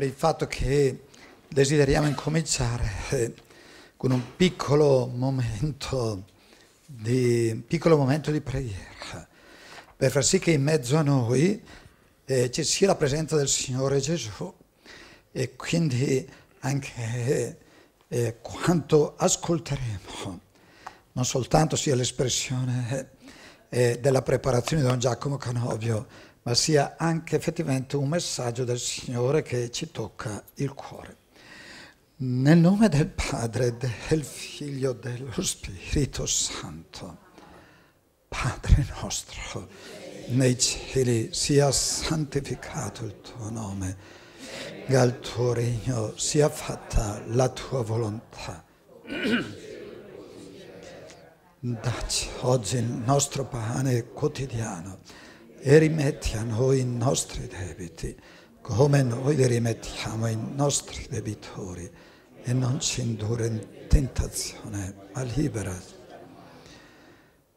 per il fatto che desideriamo incominciare eh, con un piccolo momento di, piccolo momento di preghiera, per far sì che in mezzo a noi eh, ci sia la presenza del Signore Gesù e quindi anche eh, quanto ascolteremo non soltanto sia l'espressione eh, della preparazione di Don Giacomo Canovio, ma sia anche effettivamente un messaggio del Signore che ci tocca il cuore. Nel nome del Padre, del Figlio, dello Spirito Santo, Padre nostro, nei cieli sia santificato il tuo nome, venga il tuo regno, sia fatta la tua volontà. Dacci oggi il nostro pane quotidiano e rimetti a noi i nostri debiti come noi li rimettiamo ai nostri debitori e non ci indurre in tentazione, ma libera.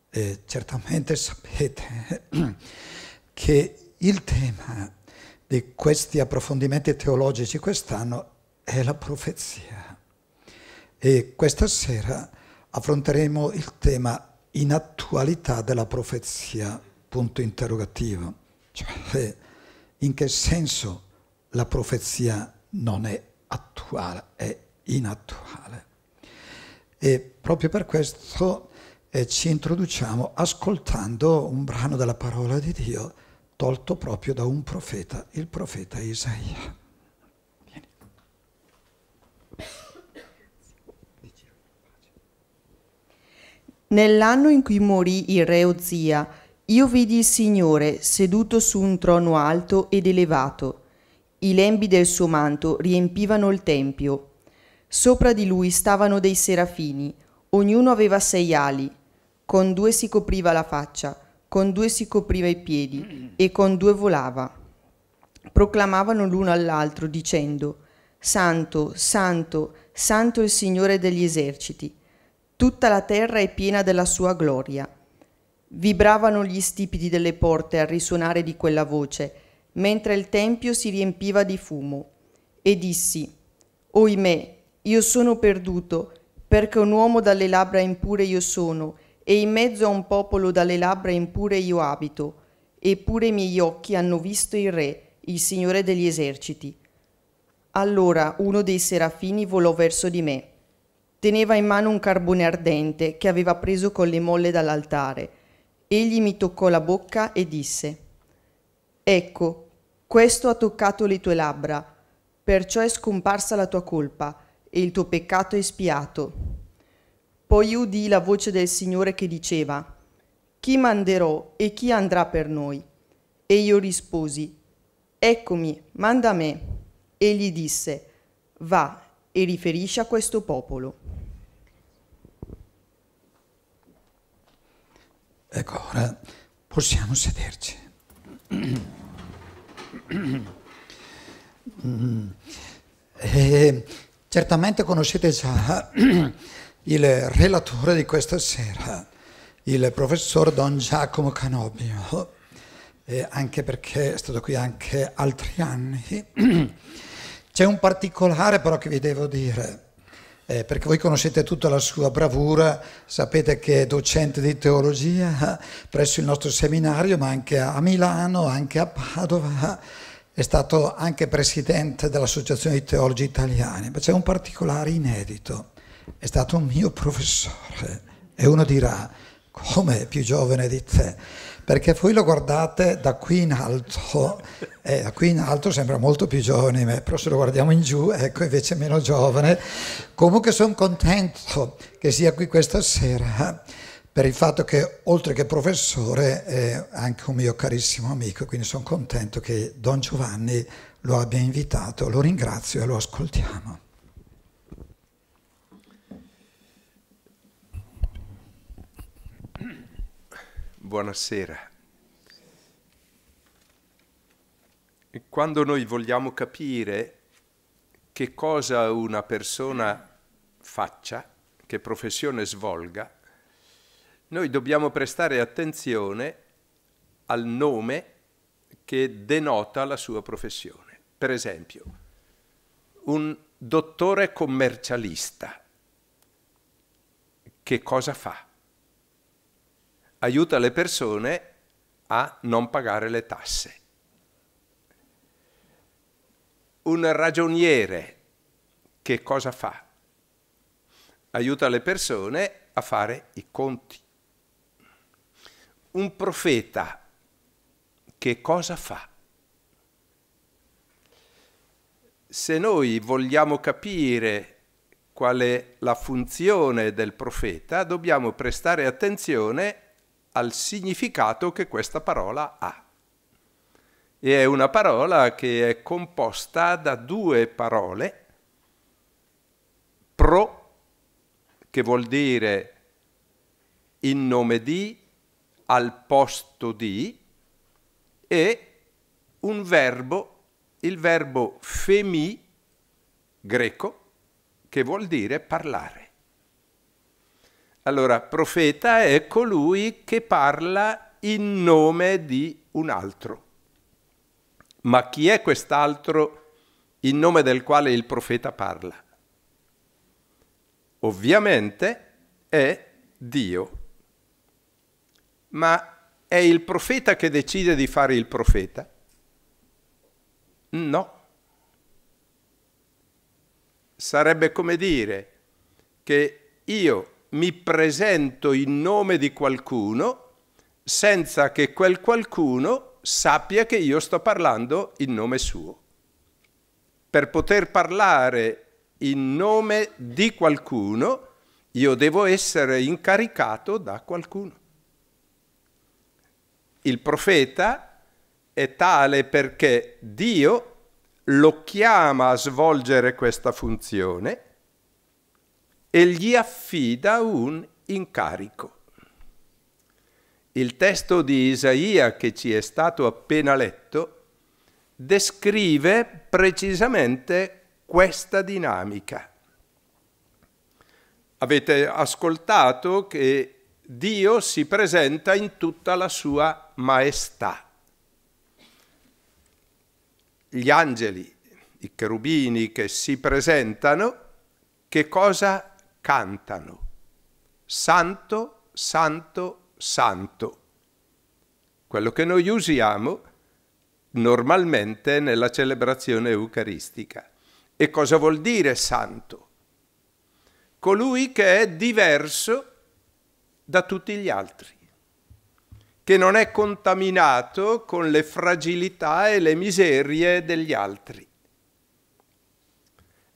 E certamente sapete che il tema di questi approfondimenti teologici quest'anno è la profezia e questa sera affronteremo il tema in attualità della profezia punto interrogativo. Cioè, eh, in che senso la profezia non è attuale, è inattuale? E proprio per questo eh, ci introduciamo ascoltando un brano della parola di Dio tolto proprio da un profeta, il profeta Isaia. Nell'anno in cui morì il re Uzia, io vidi il Signore seduto su un trono alto ed elevato. I lembi del suo manto riempivano il tempio. Sopra di lui stavano dei serafini, ognuno aveva sei ali. Con due si copriva la faccia, con due si copriva i piedi e con due volava. Proclamavano l'uno all'altro dicendo, Santo, santo, santo il Signore degli eserciti, tutta la terra è piena della sua gloria. Vibravano gli stipiti delle porte al risuonare di quella voce, mentre il tempio si riempiva di fumo. E dissi, Oimè, io sono perduto, perché un uomo dalle labbra impure io sono, e in mezzo a un popolo dalle labbra impure io abito, eppure i miei occhi hanno visto il Re, il Signore degli eserciti. Allora uno dei serafini volò verso di me. Teneva in mano un carbone ardente che aveva preso con le molle dall'altare, Egli mi toccò la bocca e disse, Ecco, questo ha toccato le tue labbra, perciò è scomparsa la tua colpa e il tuo peccato è spiato. Poi udì la voce del Signore che diceva, Chi manderò e chi andrà per noi? E io risposi, Eccomi, manda me. Egli disse, Va e riferisci a questo popolo. Ecco, ora possiamo sederci. E eh, certamente conoscete già il relatore di questa sera, il professor Don Giacomo Canobio, eh, anche perché è stato qui anche altri anni. C'è un particolare però che vi devo dire eh, perché voi conoscete tutta la sua bravura, sapete che è docente di teologia presso il nostro seminario, ma anche a Milano, anche a Padova, è stato anche presidente dell'Associazione di Teologi Italiani, ma c'è un particolare inedito, è stato un mio professore e uno dirà come più giovane di te perché voi lo guardate da qui in alto e eh, da qui in alto sembra molto più giovane me, però se lo guardiamo in giù, ecco invece meno giovane. Comunque sono contento che sia qui questa sera per il fatto che oltre che professore è anche un mio carissimo amico, quindi sono contento che Don Giovanni lo abbia invitato, lo ringrazio e lo ascoltiamo. buonasera. quando noi vogliamo capire che cosa una persona faccia, che professione svolga, noi dobbiamo prestare attenzione al nome che denota la sua professione. Per esempio, un dottore commercialista, che cosa fa? aiuta le persone a non pagare le tasse. Un ragioniere che cosa fa? Aiuta le persone a fare i conti. Un profeta che cosa fa? Se noi vogliamo capire qual è la funzione del profeta, dobbiamo prestare attenzione al significato che questa parola ha. E è una parola che è composta da due parole, pro, che vuol dire in nome di, al posto di, e un verbo, il verbo femi, greco, che vuol dire parlare. Allora, profeta è colui che parla in nome di un altro. Ma chi è quest'altro in nome del quale il profeta parla? Ovviamente è Dio. Ma è il profeta che decide di fare il profeta? No. Sarebbe come dire che io mi presento in nome di qualcuno senza che quel qualcuno sappia che io sto parlando in nome suo. Per poter parlare in nome di qualcuno, io devo essere incaricato da qualcuno. Il profeta è tale perché Dio lo chiama a svolgere questa funzione e gli affida un incarico. Il testo di Isaia che ci è stato appena letto descrive precisamente questa dinamica. Avete ascoltato che Dio si presenta in tutta la sua maestà. Gli angeli, i cherubini che si presentano, che cosa cantano. Santo, santo, santo. Quello che noi usiamo normalmente nella celebrazione eucaristica. E cosa vuol dire santo? Colui che è diverso da tutti gli altri, che non è contaminato con le fragilità e le miserie degli altri.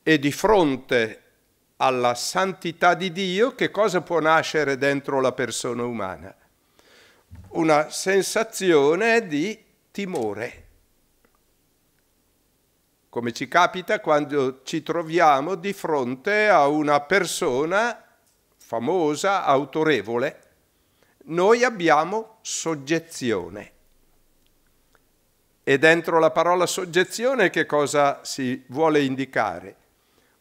E di fronte alla santità di Dio, che cosa può nascere dentro la persona umana? Una sensazione di timore, come ci capita quando ci troviamo di fronte a una persona famosa, autorevole. Noi abbiamo soggezione. E dentro la parola soggezione che cosa si vuole indicare?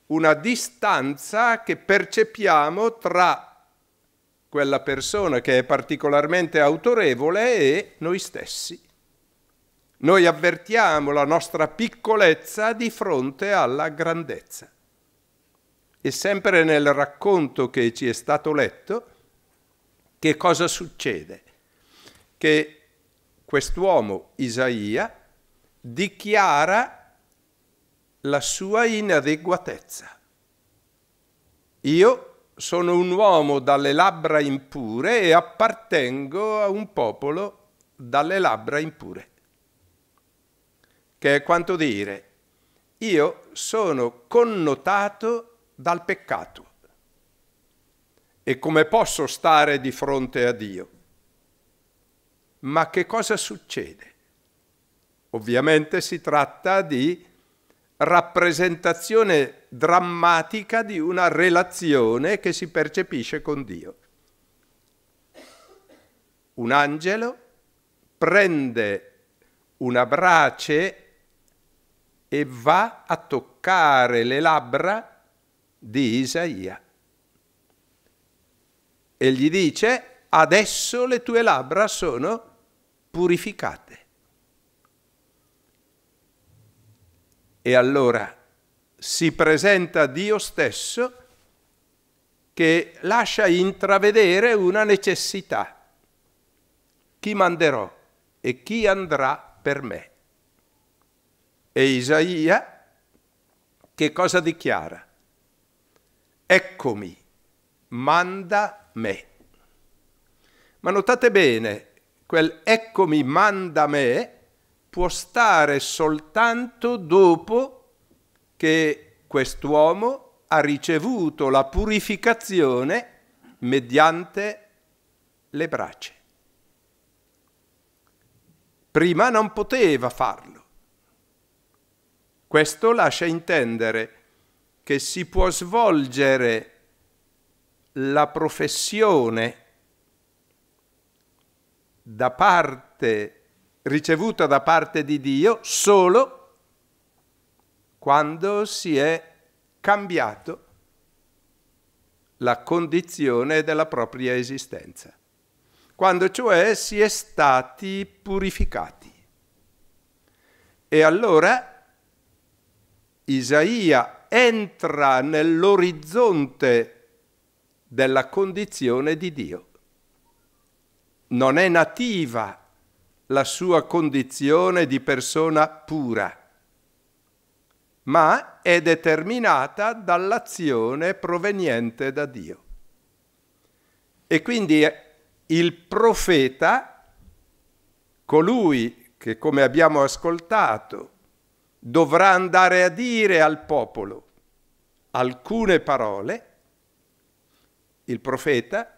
una distanza che percepiamo tra quella persona che è particolarmente autorevole e noi stessi. Noi avvertiamo la nostra piccolezza di fronte alla grandezza. E sempre nel racconto che ci è stato letto, che cosa succede? Che quest'uomo, Isaia, dichiara la sua inadeguatezza. Io sono un uomo dalle labbra impure e appartengo a un popolo dalle labbra impure. Che è quanto dire, io sono connotato dal peccato. E come posso stare di fronte a Dio? Ma che cosa succede? Ovviamente si tratta di rappresentazione drammatica di una relazione che si percepisce con Dio. Un angelo prende una brace e va a toccare le labbra di Isaia e gli dice adesso le tue labbra sono purificate. E allora si presenta Dio stesso che lascia intravedere una necessità. Chi manderò e chi andrà per me? E Isaia che cosa dichiara? Eccomi, manda me. Ma notate bene, quel eccomi, manda me può stare soltanto dopo che quest'uomo ha ricevuto la purificazione mediante le brace. Prima non poteva farlo. Questo lascia intendere che si può svolgere la professione da parte ricevuta da parte di Dio solo quando si è cambiato la condizione della propria esistenza, quando cioè si è stati purificati. E allora Isaia entra nell'orizzonte della condizione di Dio. Non è nativa la sua condizione di persona pura, ma è determinata dall'azione proveniente da Dio. E quindi il profeta, colui che come abbiamo ascoltato dovrà andare a dire al popolo alcune parole, il profeta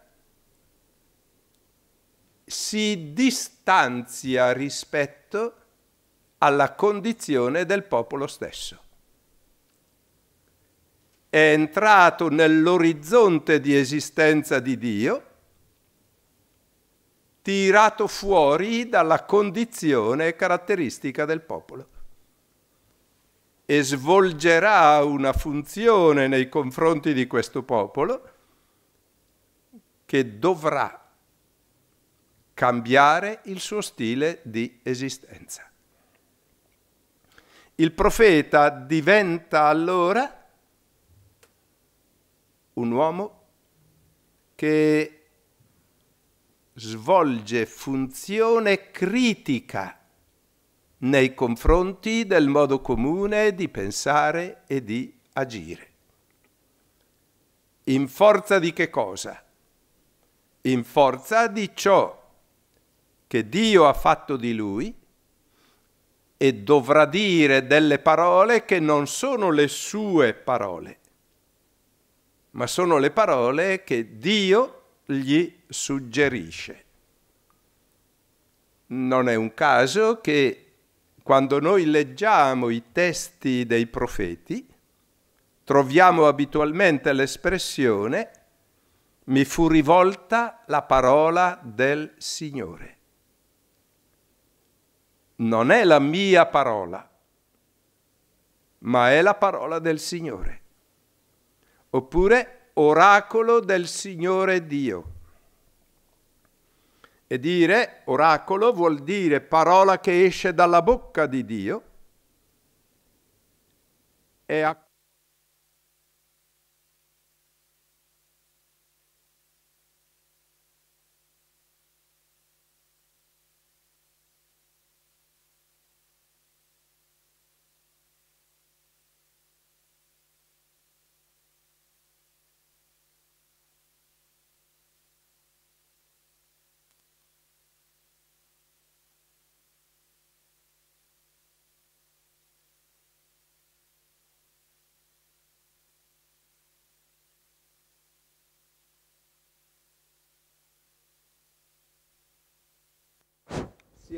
si distanzia rispetto alla condizione del popolo stesso. È entrato nell'orizzonte di esistenza di Dio, tirato fuori dalla condizione caratteristica del popolo e svolgerà una funzione nei confronti di questo popolo che dovrà cambiare il suo stile di esistenza. Il profeta diventa allora un uomo che svolge funzione critica nei confronti del modo comune di pensare e di agire. In forza di che cosa? In forza di ciò che Dio ha fatto di lui e dovrà dire delle parole che non sono le sue parole, ma sono le parole che Dio gli suggerisce. Non è un caso che quando noi leggiamo i testi dei profeti, troviamo abitualmente l'espressione mi fu rivolta la parola del Signore non è la mia parola, ma è la parola del Signore. Oppure oracolo del Signore Dio. E dire oracolo vuol dire parola che esce dalla bocca di Dio e a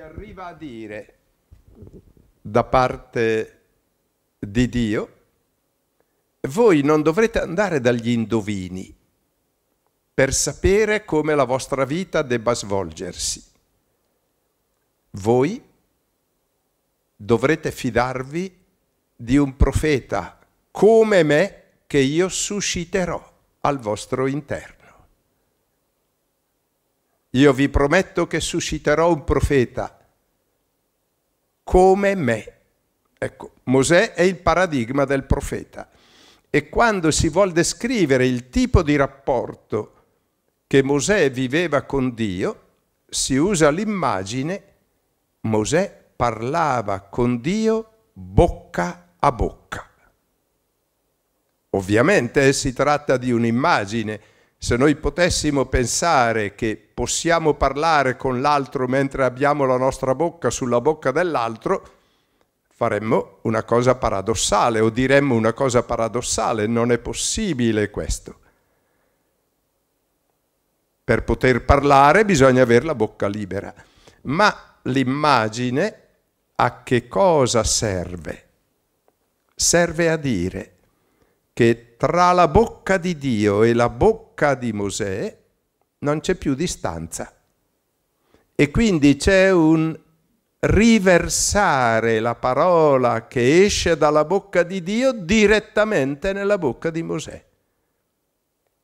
arriva a dire da parte di Dio, voi non dovrete andare dagli indovini per sapere come la vostra vita debba svolgersi. Voi dovrete fidarvi di un profeta come me che io susciterò al vostro interno. Io vi prometto che susciterò un profeta come me. Ecco, Mosè è il paradigma del profeta. E quando si vuol descrivere il tipo di rapporto che Mosè viveva con Dio, si usa l'immagine Mosè parlava con Dio bocca a bocca. Ovviamente eh, si tratta di un'immagine, se noi potessimo pensare che possiamo parlare con l'altro mentre abbiamo la nostra bocca sulla bocca dell'altro, faremmo una cosa paradossale o diremmo una cosa paradossale, non è possibile questo. Per poter parlare bisogna avere la bocca libera, ma l'immagine a che cosa serve? Serve a dire che tra la bocca di Dio e la bocca di Mosè non c'è più distanza. E quindi c'è un riversare la parola che esce dalla bocca di Dio direttamente nella bocca di Mosè,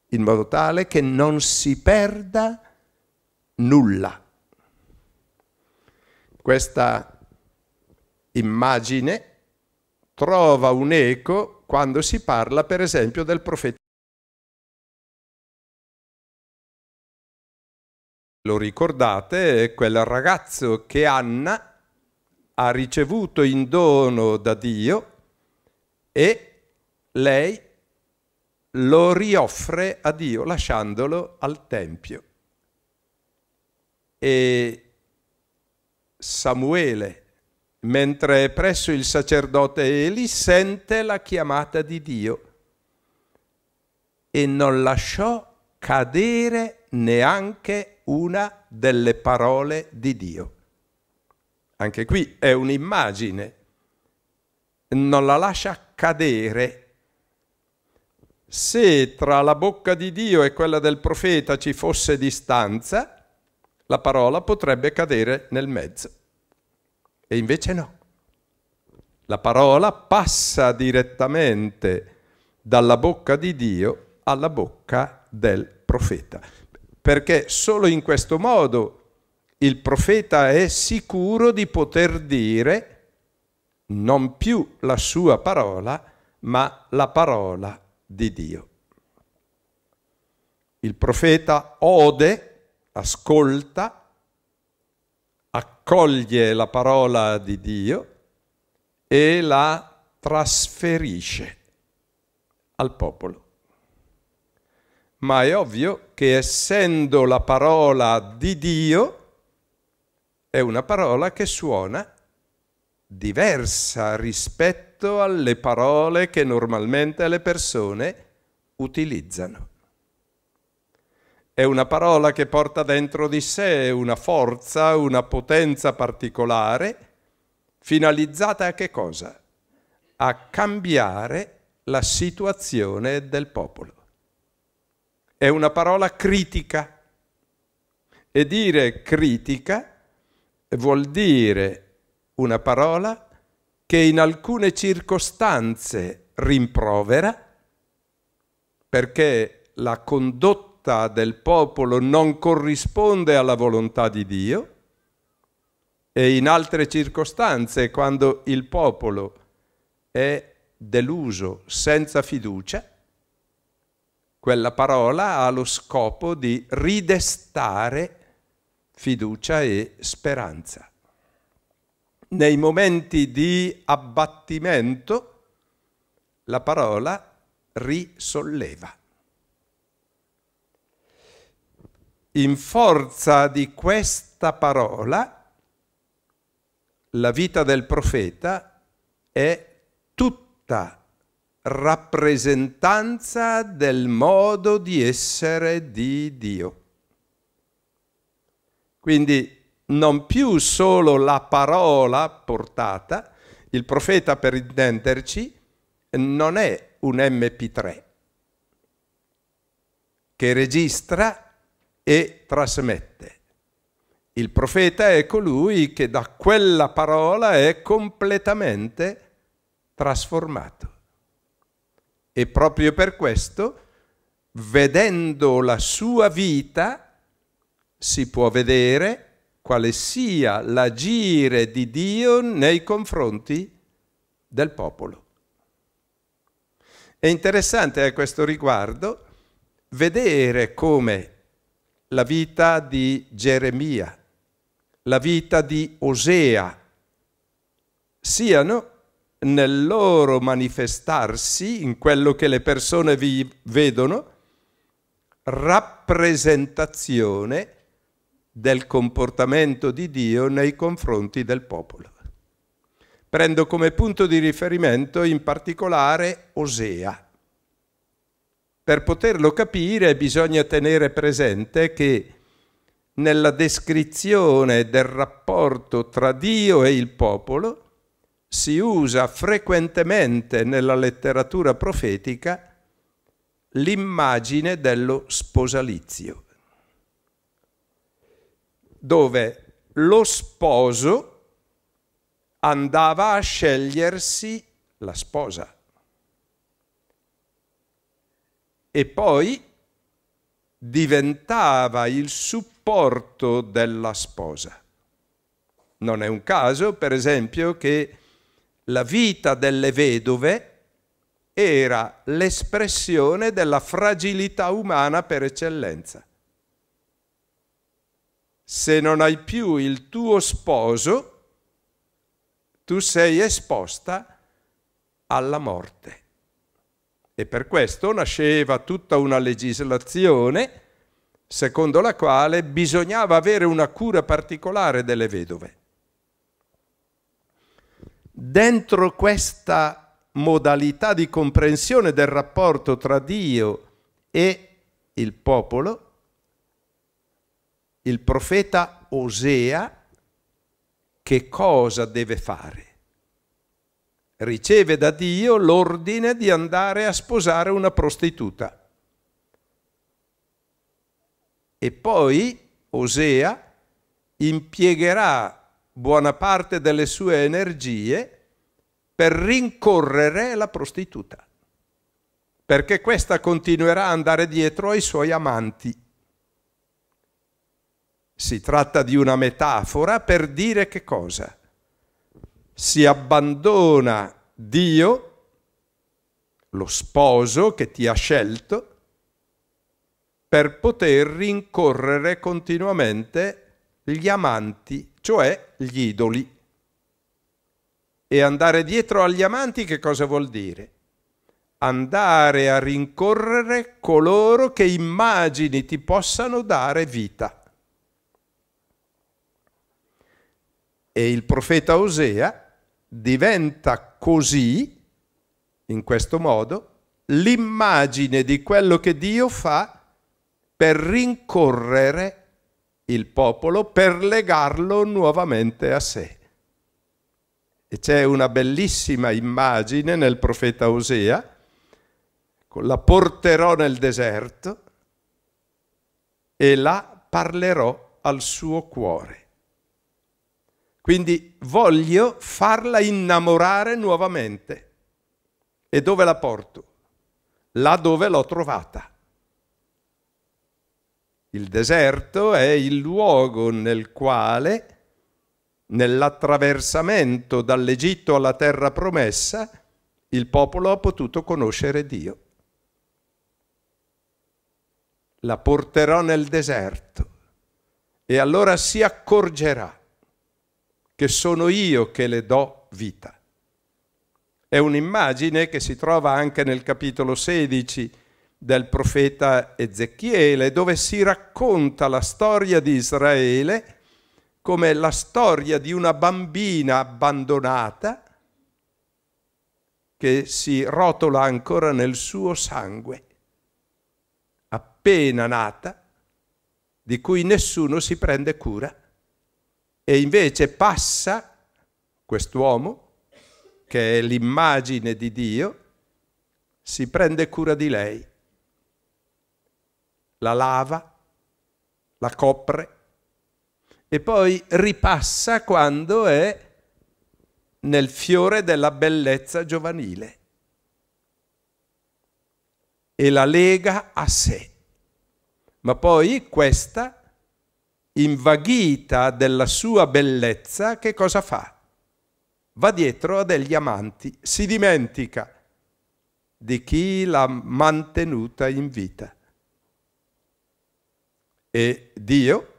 in modo tale che non si perda nulla. Questa immagine trova un eco quando si parla per esempio del profeta. Lo ricordate, quel ragazzo che Anna ha ricevuto in dono da Dio e lei lo rioffre a Dio lasciandolo al Tempio. E Samuele mentre è presso il sacerdote Eli, sente la chiamata di Dio e non lasciò cadere neanche una delle parole di Dio. Anche qui è un'immagine, non la lascia cadere. Se tra la bocca di Dio e quella del profeta ci fosse distanza, la parola potrebbe cadere nel mezzo. E invece no. La parola passa direttamente dalla bocca di Dio alla bocca del profeta, perché solo in questo modo il profeta è sicuro di poter dire non più la sua parola, ma la parola di Dio. Il profeta ode, ascolta accoglie la parola di Dio e la trasferisce al popolo. Ma è ovvio che essendo la parola di Dio, è una parola che suona diversa rispetto alle parole che normalmente le persone utilizzano. È una parola che porta dentro di sé una forza, una potenza particolare, finalizzata a che cosa? A cambiare la situazione del popolo. È una parola critica. E dire critica vuol dire una parola che in alcune circostanze rimprovera perché la condotta volontà del popolo non corrisponde alla volontà di Dio e in altre circostanze quando il popolo è deluso senza fiducia, quella parola ha lo scopo di ridestare fiducia e speranza. Nei momenti di abbattimento la parola risolleva. in forza di questa parola, la vita del profeta è tutta rappresentanza del modo di essere di Dio. Quindi non più solo la parola portata, il profeta per intenderci non è un MP3 che registra e trasmette. Il profeta è colui che da quella parola è completamente trasformato. E proprio per questo, vedendo la sua vita, si può vedere quale sia l'agire di Dio nei confronti del popolo. È interessante a eh, questo riguardo vedere come la vita di Geremia, la vita di Osea, siano nel loro manifestarsi, in quello che le persone vi vedono, rappresentazione del comportamento di Dio nei confronti del popolo. Prendo come punto di riferimento in particolare Osea. Per poterlo capire bisogna tenere presente che nella descrizione del rapporto tra Dio e il popolo si usa frequentemente nella letteratura profetica l'immagine dello sposalizio, dove lo sposo andava a scegliersi la sposa. e poi diventava il supporto della sposa. Non è un caso, per esempio, che la vita delle vedove era l'espressione della fragilità umana per eccellenza. Se non hai più il tuo sposo, tu sei esposta alla morte. E per questo nasceva tutta una legislazione secondo la quale bisognava avere una cura particolare delle vedove. Dentro questa modalità di comprensione del rapporto tra Dio e il popolo, il profeta Osea che cosa deve fare? riceve da Dio l'ordine di andare a sposare una prostituta. E poi Osea impiegherà buona parte delle sue energie per rincorrere la prostituta, perché questa continuerà a andare dietro ai suoi amanti. Si tratta di una metafora per dire che cosa? si abbandona Dio, lo sposo che ti ha scelto, per poter rincorrere continuamente gli amanti, cioè gli idoli. E andare dietro agli amanti che cosa vuol dire? Andare a rincorrere coloro che immagini ti possano dare vita. E il profeta Osea diventa così, in questo modo, l'immagine di quello che Dio fa per rincorrere il popolo, per legarlo nuovamente a sé. E c'è una bellissima immagine nel profeta Osea, la porterò nel deserto e la parlerò al suo cuore. Quindi voglio farla innamorare nuovamente. E dove la porto? Là dove l'ho trovata. Il deserto è il luogo nel quale, nell'attraversamento dall'Egitto alla terra promessa, il popolo ha potuto conoscere Dio. La porterò nel deserto e allora si accorgerà che sono io che le do vita. È un'immagine che si trova anche nel capitolo 16 del profeta Ezechiele, dove si racconta la storia di Israele come la storia di una bambina abbandonata che si rotola ancora nel suo sangue, appena nata, di cui nessuno si prende cura. E invece passa quest'uomo, che è l'immagine di Dio, si prende cura di lei, la lava, la copre e poi ripassa quando è nel fiore della bellezza giovanile e la lega a sé. Ma poi questa invaghita della sua bellezza, che cosa fa? Va dietro a degli amanti, si dimentica di chi l'ha mantenuta in vita. E Dio,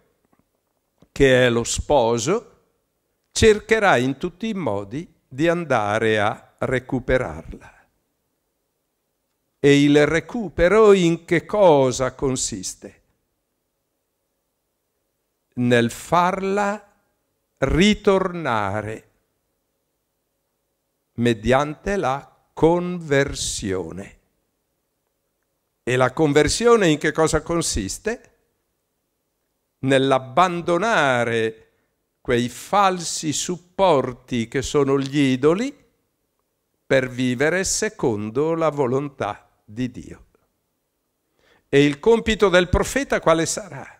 che è lo sposo, cercherà in tutti i modi di andare a recuperarla. E il recupero in che cosa consiste? nel farla ritornare mediante la conversione. E la conversione in che cosa consiste? Nell'abbandonare quei falsi supporti che sono gli idoli per vivere secondo la volontà di Dio. E il compito del profeta quale sarà?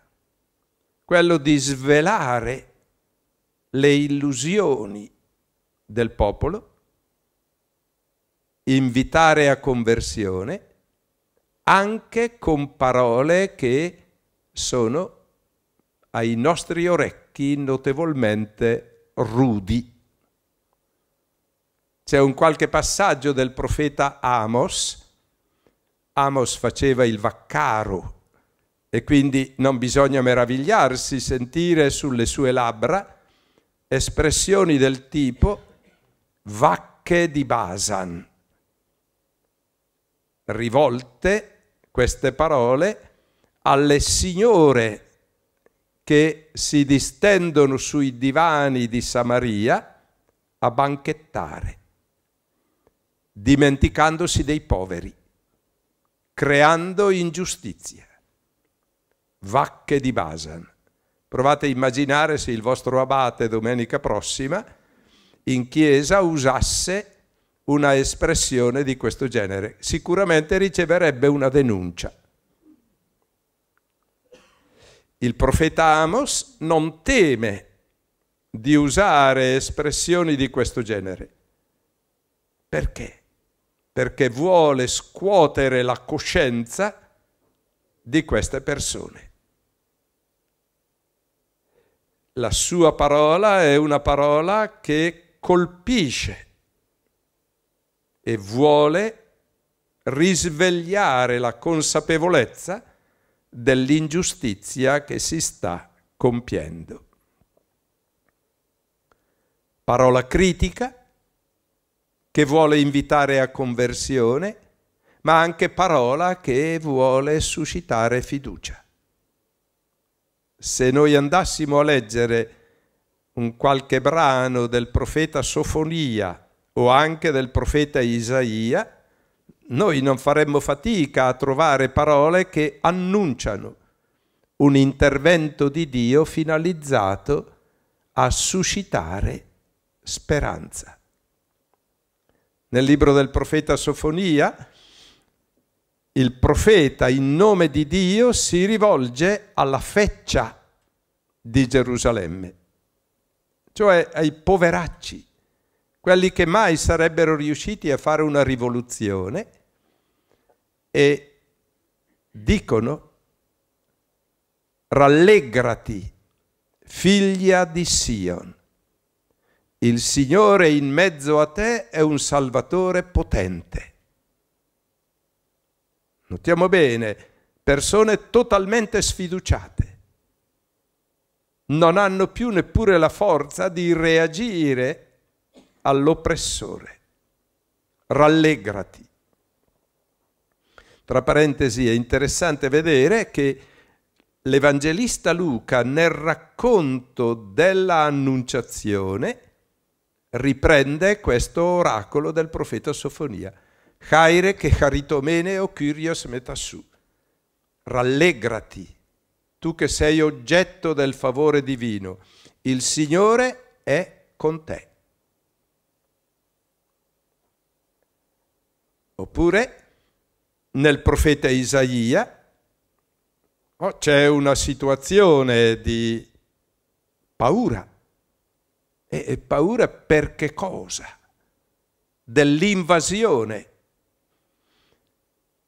quello di svelare le illusioni del popolo, invitare a conversione anche con parole che sono ai nostri orecchi notevolmente rudi. C'è un qualche passaggio del profeta Amos. Amos faceva il vaccaro e quindi non bisogna meravigliarsi sentire sulle sue labbra espressioni del tipo vacche di Basan. Rivolte queste parole alle signore che si distendono sui divani di Samaria a banchettare, dimenticandosi dei poveri, creando ingiustizie vacche di Basan. Provate a immaginare se il vostro abate domenica prossima in chiesa usasse una espressione di questo genere. Sicuramente riceverebbe una denuncia. Il profeta Amos non teme di usare espressioni di questo genere. Perché? Perché vuole scuotere la coscienza di queste persone. La sua parola è una parola che colpisce e vuole risvegliare la consapevolezza dell'ingiustizia che si sta compiendo. Parola critica che vuole invitare a conversione, ma anche parola che vuole suscitare fiducia se noi andassimo a leggere un qualche brano del profeta Sofonia o anche del profeta Isaia, noi non faremmo fatica a trovare parole che annunciano un intervento di Dio finalizzato a suscitare speranza. Nel libro del profeta Sofonia il profeta in nome di Dio si rivolge alla feccia di Gerusalemme, cioè ai poveracci, quelli che mai sarebbero riusciti a fare una rivoluzione e dicono rallegrati figlia di Sion. Il Signore in mezzo a te è un Salvatore potente notiamo bene, persone totalmente sfiduciate. Non hanno più neppure la forza di reagire all'oppressore. Rallegrati. Tra parentesi è interessante vedere che l'Evangelista Luca nel racconto dell'Annunciazione riprende questo oracolo del profeta Sofonia Chaire che charitomene curios metassù. Rallegrati, tu che sei oggetto del favore divino. Il Signore è con te. Oppure nel profeta Isaia oh, c'è una situazione di paura. E, e paura per che cosa? Dell'invasione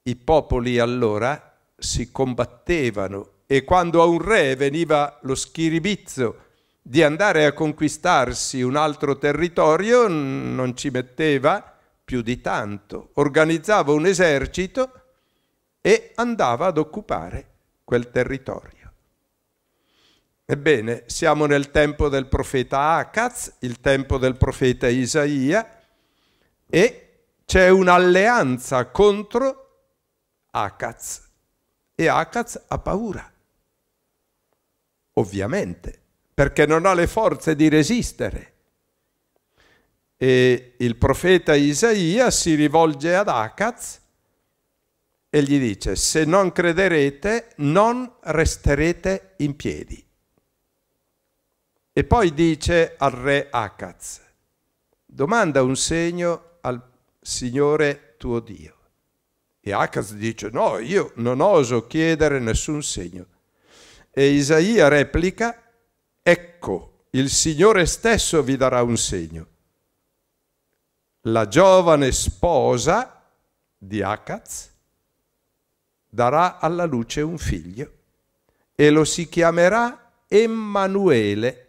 i popoli allora si combattevano e quando a un re veniva lo schiribizzo di andare a conquistarsi un altro territorio non ci metteva più di tanto, organizzava un esercito e andava ad occupare quel territorio. Ebbene, siamo nel tempo del profeta Acaz, il tempo del profeta Isaia, e c'è un'alleanza contro Akaz e Akaz ha paura, ovviamente, perché non ha le forze di resistere. E il profeta Isaia si rivolge ad Akaz e gli dice, se non crederete non resterete in piedi. E poi dice al re Akaz, domanda un segno al Signore tuo Dio. E Acaz dice, no, io non oso chiedere nessun segno. E Isaia replica, ecco, il Signore stesso vi darà un segno. La giovane sposa di Acaz darà alla luce un figlio e lo si chiamerà Emanuele.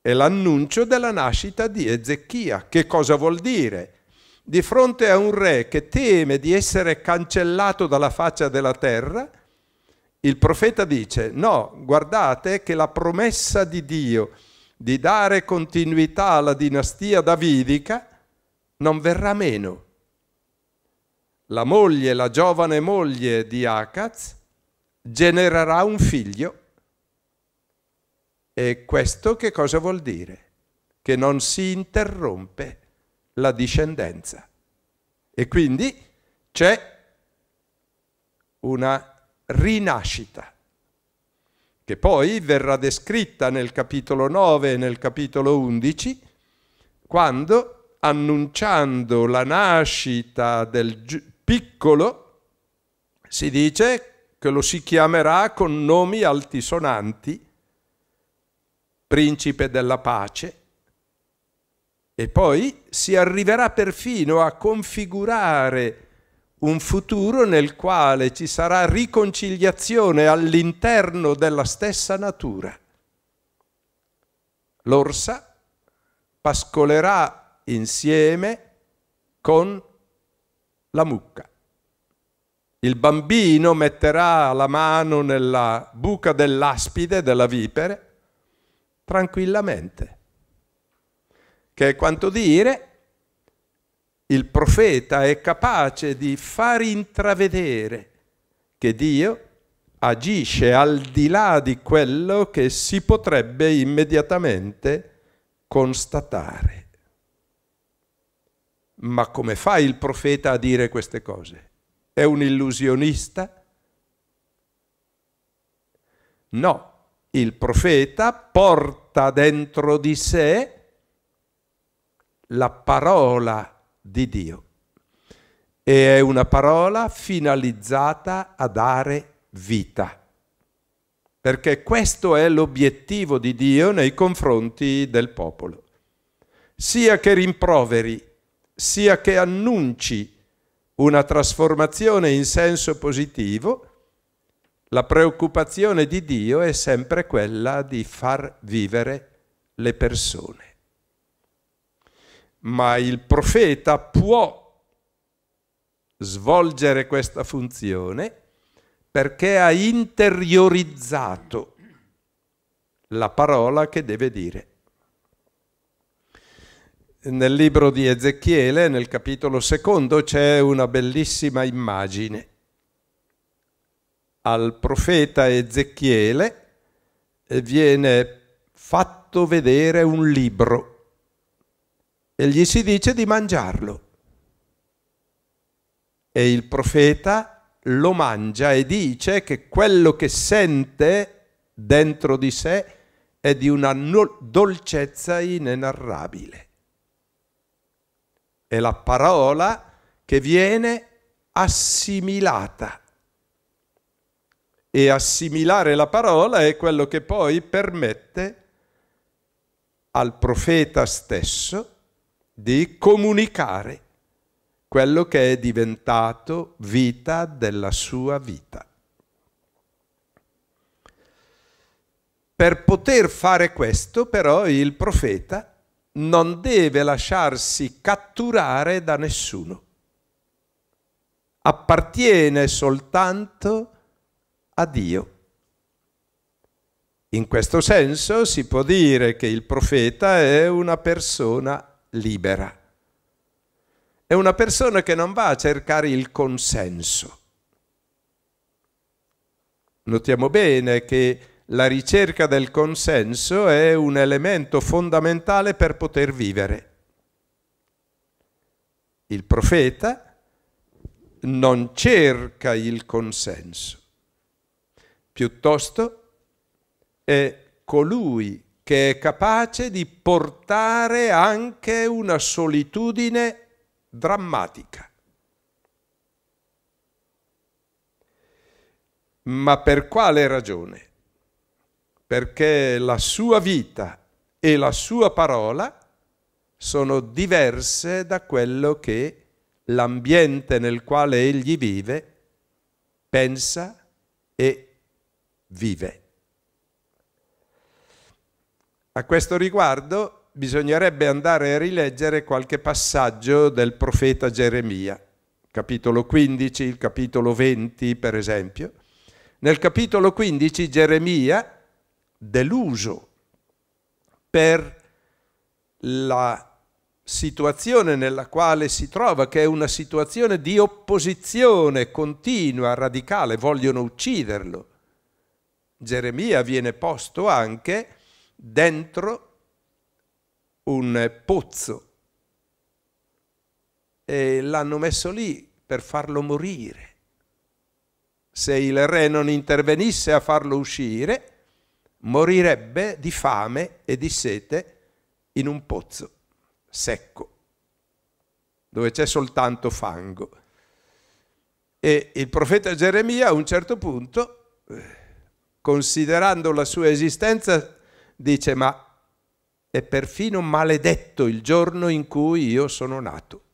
È l'annuncio della nascita di Ezechia. Che cosa vuol dire? di fronte a un re che teme di essere cancellato dalla faccia della terra, il profeta dice, no, guardate che la promessa di Dio di dare continuità alla dinastia davidica non verrà meno. La moglie, la giovane moglie di Akaz, genererà un figlio. E questo che cosa vuol dire? Che non si interrompe la discendenza. E quindi c'è una rinascita che poi verrà descritta nel capitolo 9 e nel capitolo 11, quando, annunciando la nascita del piccolo, si dice che lo si chiamerà con nomi altisonanti, principe della pace, e poi si arriverà perfino a configurare un futuro nel quale ci sarà riconciliazione all'interno della stessa natura. L'orsa pascolerà insieme con la mucca. Il bambino metterà la mano nella buca dell'aspide, della vipere, tranquillamente che è quanto dire, il profeta è capace di far intravedere che Dio agisce al di là di quello che si potrebbe immediatamente constatare. Ma come fa il profeta a dire queste cose? È un illusionista? No, il profeta porta dentro di sé la parola di Dio e è una parola finalizzata a dare vita, perché questo è l'obiettivo di Dio nei confronti del popolo. Sia che rimproveri, sia che annunci una trasformazione in senso positivo, la preoccupazione di Dio è sempre quella di far vivere le persone ma il profeta può svolgere questa funzione perché ha interiorizzato la parola che deve dire. Nel libro di Ezechiele, nel capitolo secondo, c'è una bellissima immagine. Al profeta Ezechiele eh, viene fatto vedere un libro e gli si dice di mangiarlo. E il profeta lo mangia e dice che quello che sente dentro di sé è di una dolcezza inenarrabile. È la parola che viene assimilata. E assimilare la parola è quello che poi permette al profeta stesso di comunicare quello che è diventato vita della sua vita. Per poter fare questo però il profeta non deve lasciarsi catturare da nessuno. Appartiene soltanto a Dio. In questo senso si può dire che il profeta è una persona libera. È una persona che non va a cercare il consenso. Notiamo bene che la ricerca del consenso è un elemento fondamentale per poter vivere. Il profeta non cerca il consenso, piuttosto è colui che è capace di portare anche una solitudine drammatica. Ma per quale ragione? Perché la sua vita e la sua parola sono diverse da quello che l'ambiente nel quale egli vive pensa e vive. A questo riguardo bisognerebbe andare a rileggere qualche passaggio del profeta Geremia, capitolo 15, il capitolo 20 per esempio. Nel capitolo 15 Geremia, deluso per la situazione nella quale si trova, che è una situazione di opposizione continua, radicale, vogliono ucciderlo. Geremia viene posto anche dentro un pozzo e l'hanno messo lì per farlo morire. Se il re non intervenisse a farlo uscire, morirebbe di fame e di sete in un pozzo secco, dove c'è soltanto fango. E il profeta Geremia a un certo punto, eh, considerando la sua esistenza, dice ma è perfino maledetto il giorno in cui io sono nato.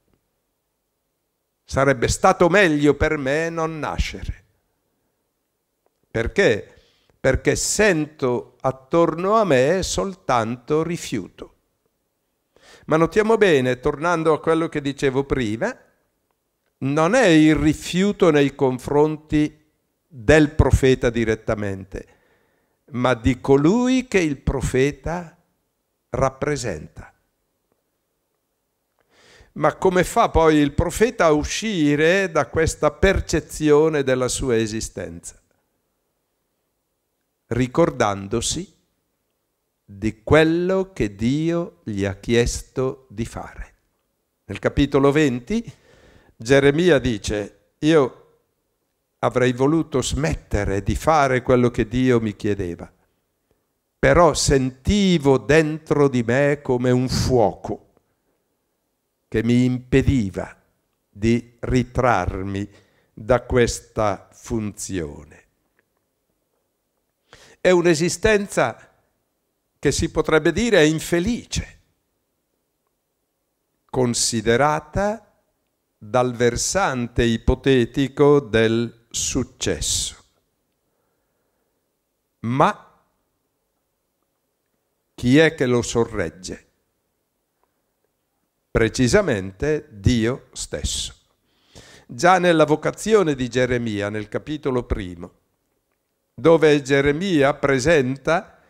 Sarebbe stato meglio per me non nascere. Perché? Perché sento attorno a me soltanto rifiuto. Ma notiamo bene, tornando a quello che dicevo prima, non è il rifiuto nei confronti del profeta direttamente, ma di colui che il profeta rappresenta. Ma come fa poi il profeta a uscire da questa percezione della sua esistenza? Ricordandosi di quello che Dio gli ha chiesto di fare. Nel capitolo 20 Geremia dice, io avrei voluto smettere di fare quello che Dio mi chiedeva, però sentivo dentro di me come un fuoco che mi impediva di ritrarmi da questa funzione. È un'esistenza che si potrebbe dire infelice, considerata dal versante ipotetico del successo. Ma chi è che lo sorregge? Precisamente Dio stesso. Già nella vocazione di Geremia, nel capitolo primo, dove Geremia presenta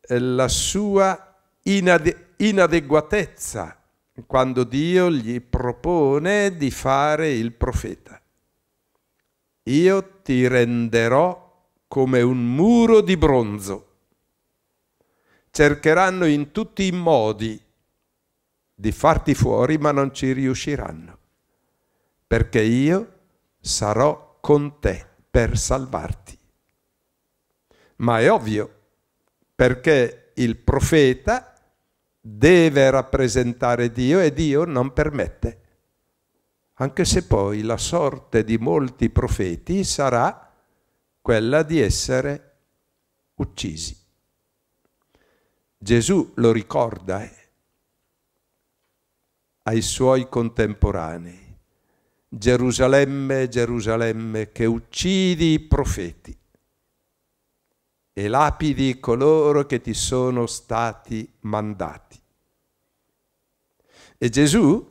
eh, la sua inade- inadeguatezza quando Dio gli propone di fare il profeta io ti renderò come un muro di bronzo. Cercheranno in tutti i modi di farti fuori, ma non ci riusciranno, perché io sarò con te per salvarti. Ma è ovvio, perché il profeta deve rappresentare Dio e Dio non permette anche se poi la sorte di molti profeti sarà quella di essere uccisi. Gesù lo ricorda eh, ai suoi contemporanei. Gerusalemme, Gerusalemme, che uccidi i profeti e lapidi coloro che ti sono stati mandati. E Gesù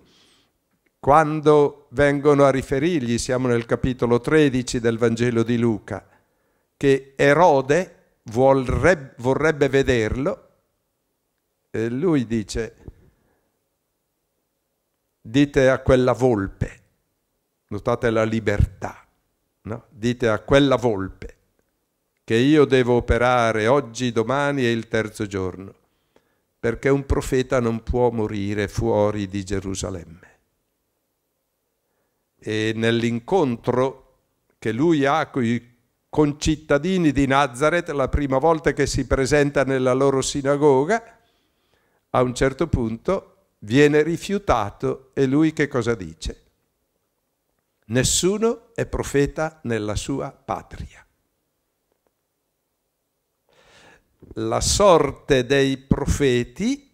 quando vengono a riferirgli, siamo nel capitolo 13 del Vangelo di Luca, che Erode vorrebbe, vederlo, e lui dice, dite a quella volpe, notate la libertà, no? dite a quella volpe che io devo operare oggi, domani e il terzo giorno, perché un profeta non può morire fuori di Gerusalemme e nell'incontro che lui ha con i concittadini di Nazareth la prima volta che si presenta nella loro sinagoga, a un certo punto viene rifiutato e lui che cosa dice? Nessuno è profeta nella sua patria. La sorte dei profeti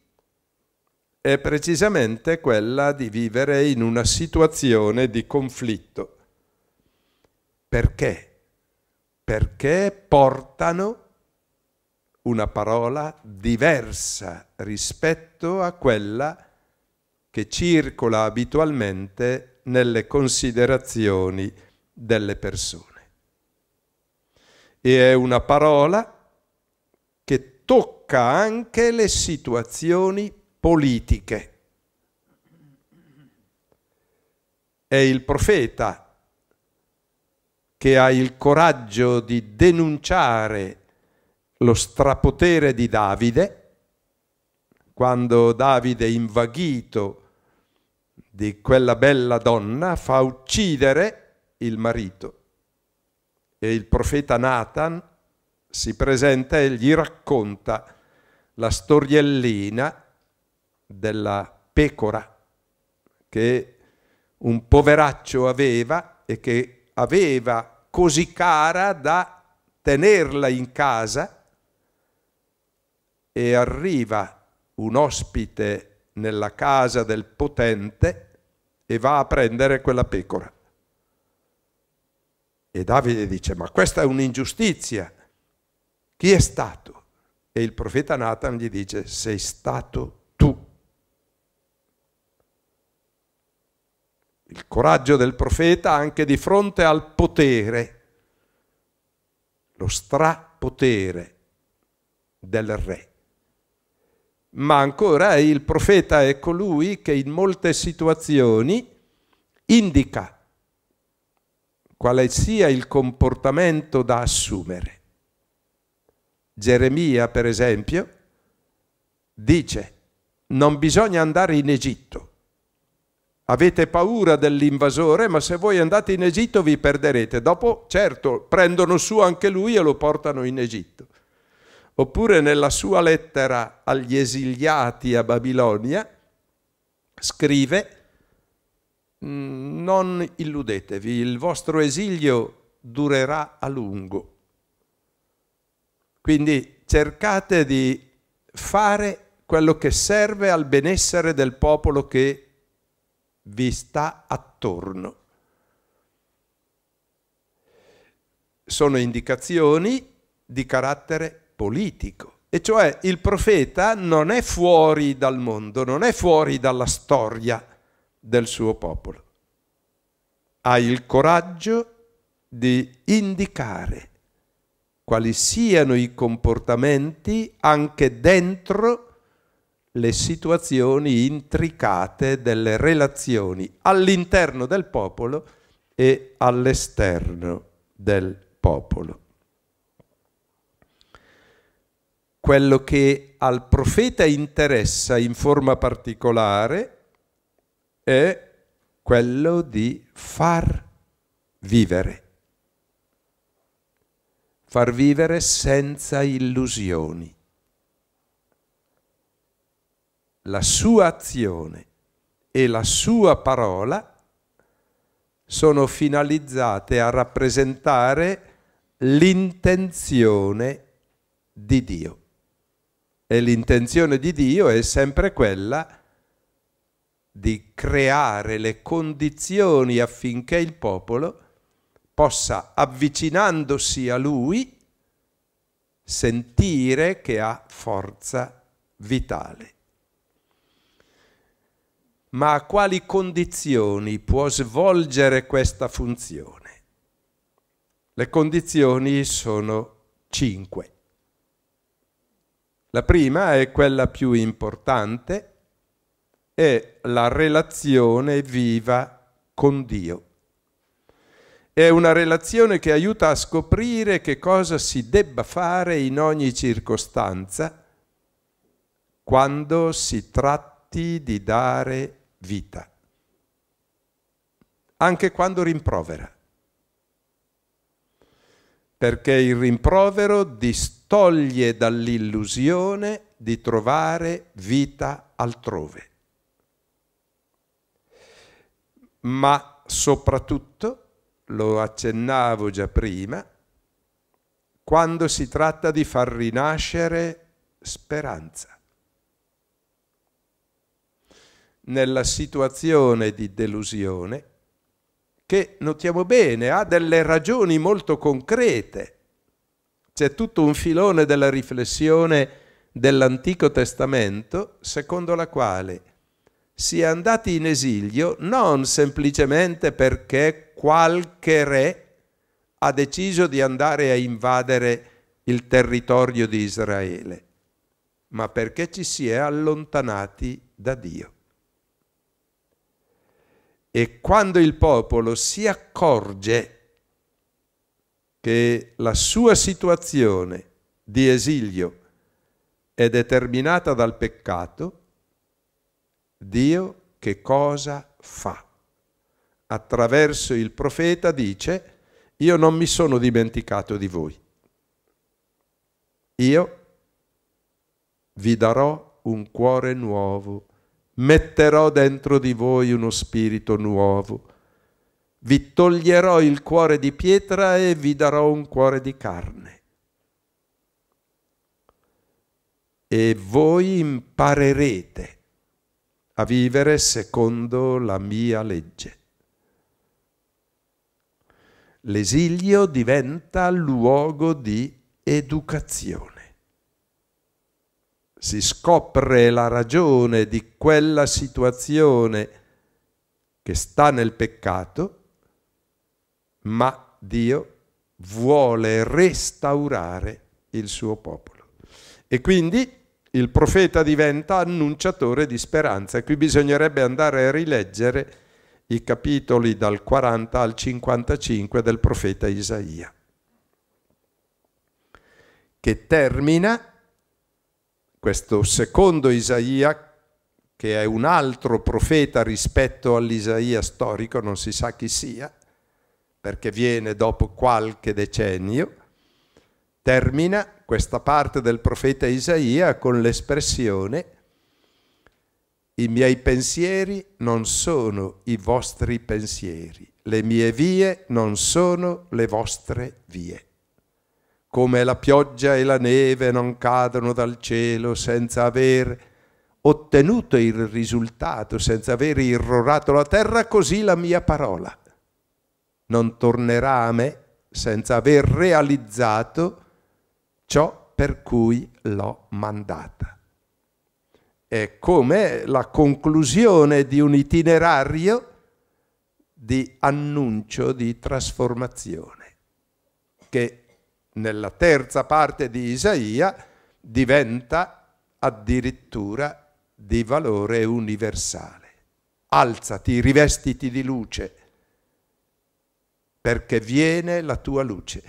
è precisamente quella di vivere in una situazione di conflitto. Perché? Perché portano una parola diversa rispetto a quella che circola abitualmente nelle considerazioni delle persone. E è una parola che tocca anche le situazioni politiche. È il profeta che ha il coraggio di denunciare lo strapotere di Davide, quando Davide, invaghito di quella bella donna, fa uccidere il marito. E il profeta Nathan si presenta e gli racconta la storiellina della pecora che un poveraccio aveva e che aveva così cara da tenerla in casa e arriva un ospite nella casa del potente e va a prendere quella pecora. E Davide dice, ma questa è un'ingiustizia. Chi è stato? E il profeta Nathan gli dice, sei stato il coraggio del profeta anche di fronte al potere, lo strapotere del re. Ma ancora il profeta è colui che in molte situazioni indica quale sia il comportamento da assumere. Geremia, per esempio, dice non bisogna andare in Egitto Avete paura dell'invasore, ma se voi andate in Egitto vi perderete. Dopo, certo, prendono su anche lui e lo portano in Egitto. Oppure nella sua lettera agli esiliati a Babilonia scrive mm, non illudetevi, il vostro esilio durerà a lungo. Quindi cercate di fare quello che serve al benessere del popolo che vi sta attorno. Sono indicazioni di carattere politico. E cioè il profeta non è fuori dal mondo, non è fuori dalla storia del suo popolo. Ha il coraggio di indicare quali siano i comportamenti anche dentro le situazioni intricate delle relazioni all'interno del popolo e all'esterno del popolo. Quello che al profeta interessa in forma particolare è quello di far vivere, far vivere senza illusioni la sua azione e la sua parola sono finalizzate a rappresentare l'intenzione di Dio. E l'intenzione di Dio è sempre quella di creare le condizioni affinché il popolo possa, avvicinandosi a Lui, sentire che ha forza vitale ma a quali condizioni può svolgere questa funzione? Le condizioni sono cinque. La prima è quella più importante, è la relazione viva con Dio. È una relazione che aiuta a scoprire che cosa si debba fare in ogni circostanza quando si tratti di dare vita, anche quando rimprovera, perché il rimprovero distoglie dall'illusione di trovare vita altrove, ma soprattutto, lo accennavo già prima, quando si tratta di far rinascere speranza. nella situazione di delusione che, notiamo bene, ha delle ragioni molto concrete. C'è tutto un filone della riflessione dell'Antico Testamento secondo la quale si è andati in esilio non semplicemente perché qualche re ha deciso di andare a invadere il territorio di Israele, ma perché ci si è allontanati da Dio. E quando il popolo si accorge che la sua situazione di esilio è determinata dal peccato, Dio che cosa fa? Attraverso il profeta dice, io non mi sono dimenticato di voi, io vi darò un cuore nuovo metterò dentro di voi uno spirito nuovo. Vi toglierò il cuore di pietra e vi darò un cuore di carne. E voi imparerete a vivere secondo la mia legge. L'esilio diventa luogo di educazione si scopre la ragione di quella situazione che sta nel peccato, ma Dio vuole restaurare il suo popolo. E quindi il profeta diventa annunciatore di speranza. E qui bisognerebbe andare a rileggere i capitoli dal 40 al 55 del profeta Isaia, che termina questo secondo Isaia, che è un altro profeta rispetto all'Isaia storico, non si sa chi sia, perché viene dopo qualche decennio, termina questa parte del profeta Isaia con l'espressione i miei pensieri non sono i vostri pensieri, le mie vie non sono le vostre vie come la pioggia e la neve non cadono dal cielo senza aver ottenuto il risultato, senza aver irrorato la terra, così la mia parola non tornerà a me senza aver realizzato ciò per cui l'ho mandata. È come la conclusione di un itinerario di annuncio di trasformazione che nella terza parte di Isaia diventa addirittura di valore universale. Alzati, rivestiti di luce, perché viene la tua luce.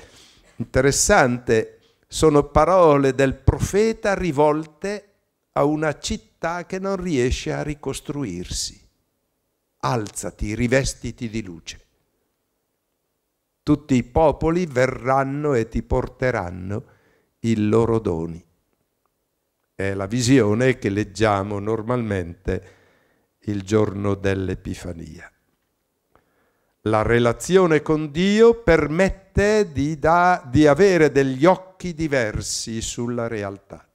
Interessante, sono parole del profeta rivolte a una città che non riesce a ricostruirsi. Alzati, rivestiti di luce tutti i popoli verranno e ti porteranno i loro doni. È la visione che leggiamo normalmente il giorno dell'Epifania. La relazione con Dio permette di, da, di, avere degli occhi diversi sulla realtà.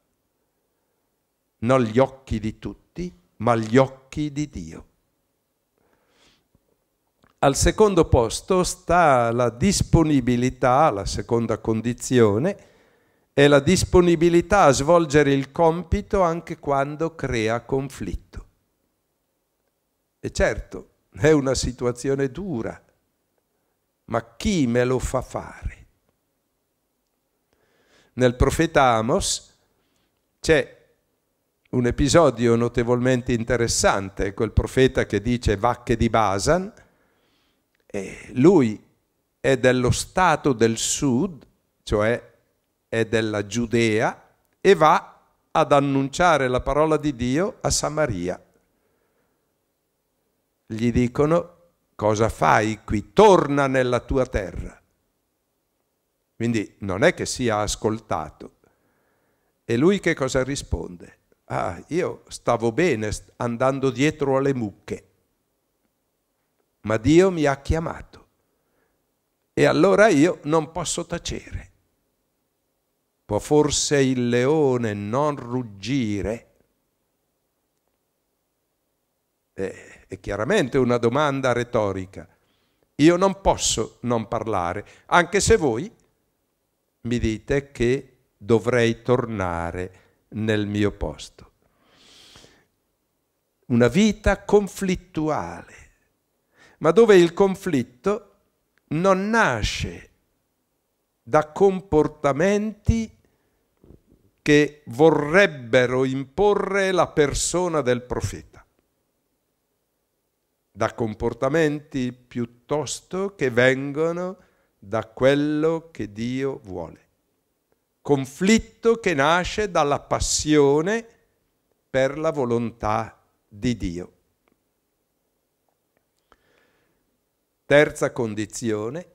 Non gli occhi di tutti, ma gli occhi di Dio. Al secondo posto sta la disponibilità, la seconda condizione, è la disponibilità a svolgere il compito anche quando crea conflitto. E certo, è una situazione dura, ma chi me lo fa fare? Nel profeta Amos c'è un episodio notevolmente interessante, quel profeta che dice vacche di Basan, e eh, lui è dello Stato del Sud, cioè è della Giudea, e va ad annunciare la parola di Dio a Samaria. Gli dicono cosa fai qui? Torna nella tua terra. Quindi non è che sia ascoltato. E lui che cosa risponde? Ah, io stavo bene andando dietro alle mucche ma Dio mi ha chiamato e allora io non posso tacere. Può forse il leone non ruggire? Eh, è chiaramente una domanda retorica. Io non posso non parlare, anche se voi mi dite che dovrei tornare nel mio posto. Una vita conflittuale ma dove il conflitto non nasce da comportamenti che vorrebbero imporre la persona del profeta, da comportamenti piuttosto che vengono da quello che Dio vuole. Conflitto che nasce dalla passione per la volontà di Dio. Terza condizione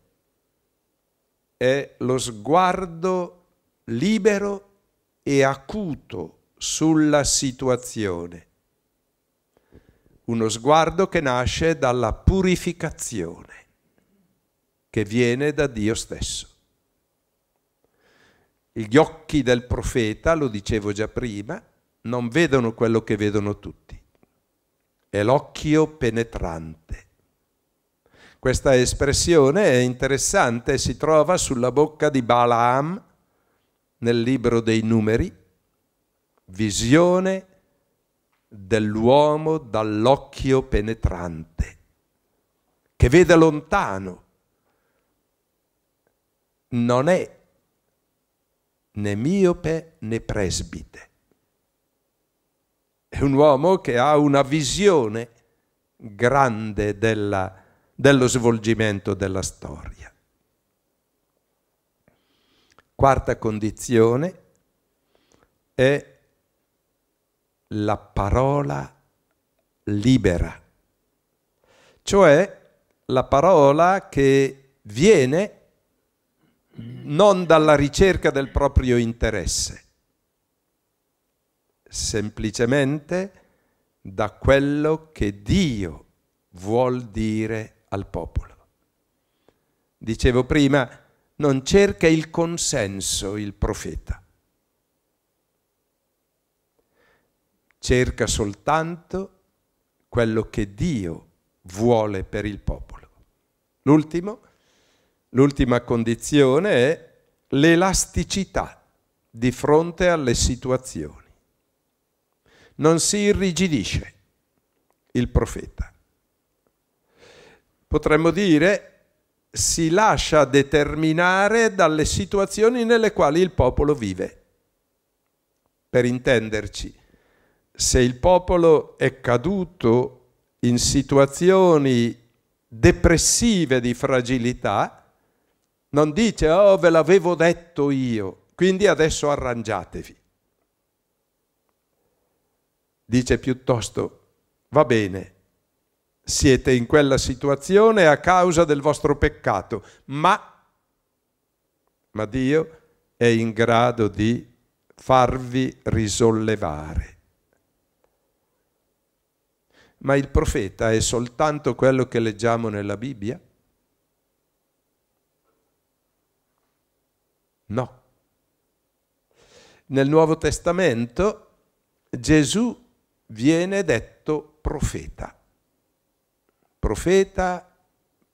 è lo sguardo libero e acuto sulla situazione, uno sguardo che nasce dalla purificazione, che viene da Dio stesso. Gli occhi del profeta, lo dicevo già prima, non vedono quello che vedono tutti, è l'occhio penetrante questa espressione è interessante, si trova sulla bocca di Balaam nel libro dei numeri, visione dell'uomo dall'occhio penetrante, che vede lontano. Non è né miope né presbite. È un uomo che ha una visione grande della dello svolgimento della storia. Quarta condizione è la parola libera, cioè la parola che viene non dalla ricerca del proprio interesse, semplicemente da quello che Dio vuol dire al popolo. Dicevo prima, non cerca il consenso il profeta, cerca soltanto quello che Dio vuole per il popolo. L'ultimo, l'ultima condizione è l'elasticità di fronte alle situazioni. Non si irrigidisce il profeta potremmo dire, si lascia determinare dalle situazioni nelle quali il popolo vive. Per intenderci, se il popolo è caduto in situazioni depressive di fragilità, non dice oh ve l'avevo detto io, quindi adesso arrangiatevi. Dice piuttosto va bene, siete in quella situazione a causa del vostro peccato, ma, ma Dio è in grado di farvi risollevare. Ma il profeta è soltanto quello che leggiamo nella Bibbia? No. Nel Nuovo Testamento Gesù viene detto profeta profeta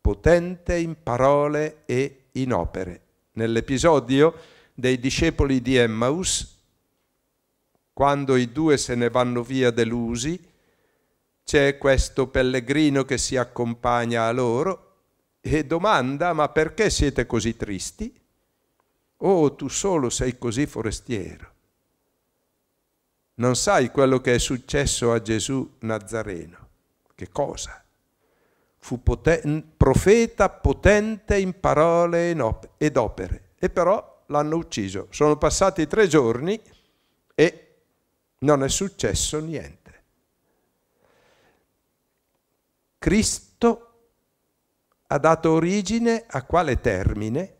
potente in parole e in opere. Nell'episodio dei discepoli di Emmaus, quando i due se ne vanno via delusi, c'è questo pellegrino che si accompagna a loro e domanda ma perché siete così tristi? Oh, tu solo sei così forestiero. Non sai quello che è successo a Gesù Nazareno. Che cosa? fu poten profeta potente in parole ed opere, e però l'hanno ucciso. Sono passati tre giorni e non è successo niente. Cristo ha dato origine a quale termine?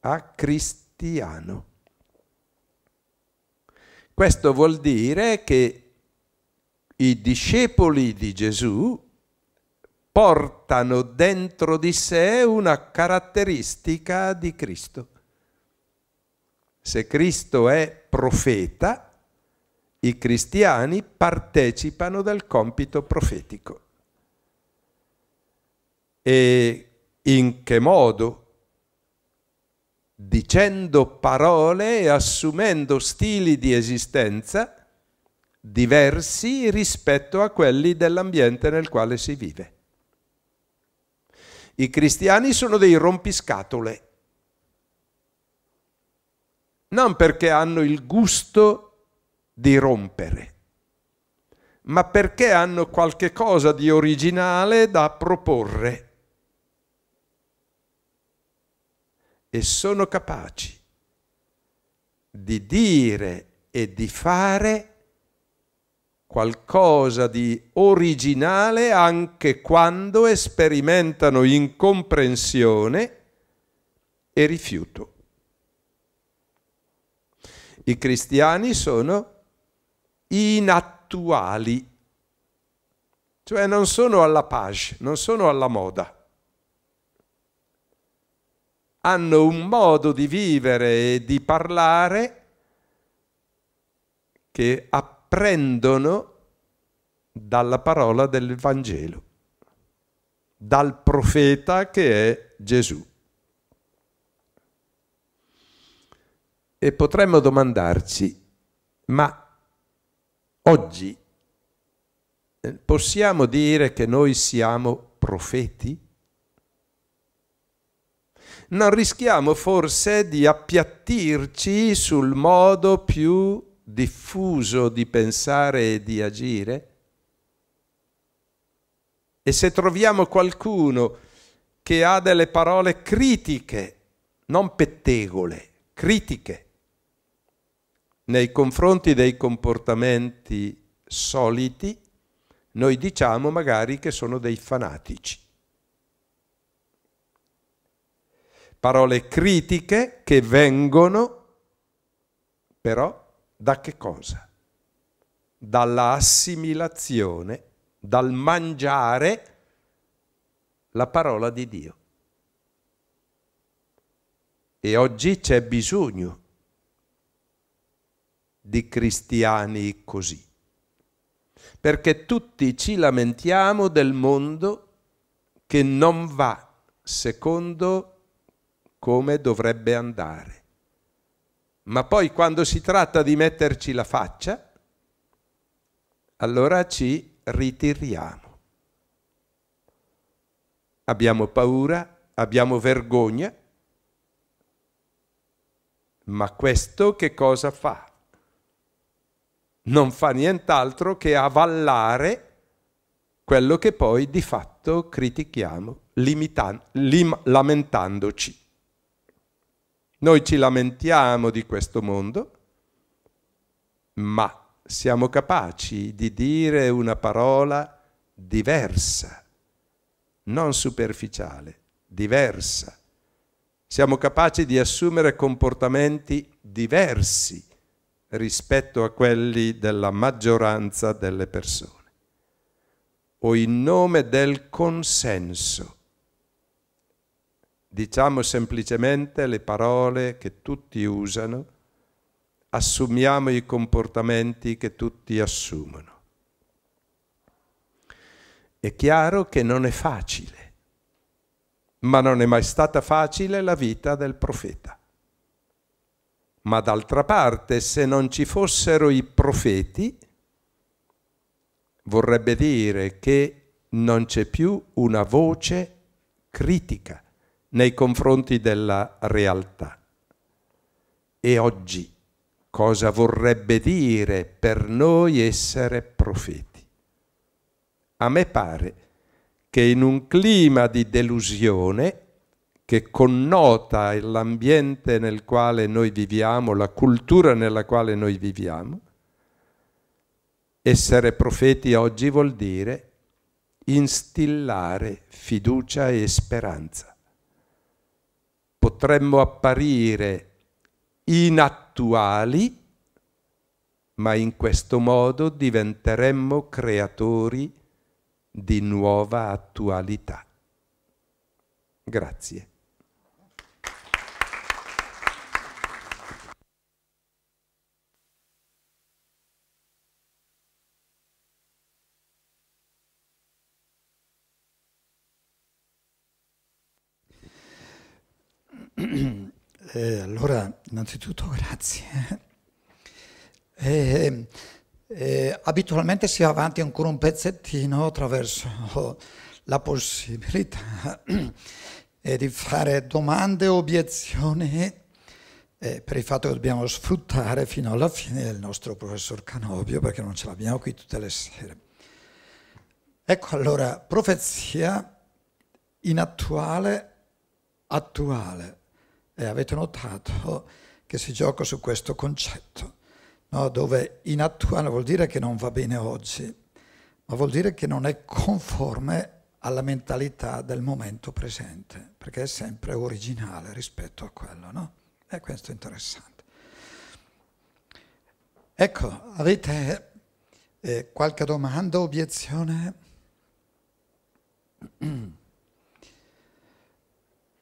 A cristiano. Questo vuol dire che i discepoli di Gesù portano dentro di sé una caratteristica di Cristo. Se Cristo è profeta, i cristiani partecipano del compito profetico. E in che modo? Dicendo parole e assumendo stili di esistenza diversi rispetto a quelli dell'ambiente nel quale si vive. I cristiani sono dei rompiscatole, non perché hanno il gusto di rompere, ma perché hanno qualche cosa di originale da proporre. E sono capaci di dire e di fare qualcosa di originale anche quando sperimentano incomprensione e rifiuto. I cristiani sono inattuali, cioè non sono alla page, non sono alla moda. Hanno un modo di vivere e di parlare che appunto apprendono dalla parola del Vangelo, dal profeta che è Gesù. E potremmo domandarci, ma oggi eh, possiamo dire che noi siamo profeti? Non rischiamo forse di appiattirci sul modo più diffuso di pensare e di agire? E se troviamo qualcuno che ha delle parole critiche, non pettegole, critiche, nei confronti dei comportamenti soliti, noi diciamo magari che sono dei fanatici. Parole critiche che vengono però da che cosa? Dalla assimilazione, dal mangiare la parola di Dio. E oggi c'è bisogno di cristiani così, perché tutti ci lamentiamo del mondo che non va secondo come dovrebbe andare ma poi quando si tratta di metterci la faccia, allora ci ritiriamo. Abbiamo paura, abbiamo vergogna, ma questo che cosa fa? Non fa nient'altro che avallare quello che poi di fatto critichiamo, limitan- lim- lamentandoci. Noi ci lamentiamo di questo mondo, ma siamo capaci di dire una parola diversa, non superficiale, diversa. Siamo capaci di assumere comportamenti diversi rispetto a quelli della maggioranza delle persone. O in nome del consenso diciamo semplicemente le parole che tutti usano, assumiamo i comportamenti che tutti assumono. È chiaro che non è facile, ma non è mai stata facile la vita del profeta. Ma d'altra parte, se non ci fossero i profeti, vorrebbe dire che non c'è più una voce critica, nei confronti della realtà. E oggi cosa vorrebbe dire per noi essere profeti? A me pare che in un clima di delusione che connota l'ambiente nel quale noi viviamo, la cultura nella quale noi viviamo, essere profeti oggi vuol dire instillare fiducia e speranza potremmo apparire inattuali, ma in questo modo diventeremmo creatori di nuova attualità. Grazie. Eh, allora, innanzitutto grazie. Eh, eh, abitualmente si va avanti ancora un pezzettino attraverso la possibilità eh, di fare domande e obiezioni eh, per il fatto che dobbiamo sfruttare fino alla fine il nostro professor Canobio perché non ce l'abbiamo qui tutte le sere. Ecco allora, profezia inattuale, attuale e avete notato che si gioca su questo concetto, no? dove inattuale vuol dire che non va bene oggi, ma vuol dire che non è conforme alla mentalità del momento presente, perché è sempre originale rispetto a quello, no? E questo è interessante. Ecco, avete eh, qualche domanda, obiezione?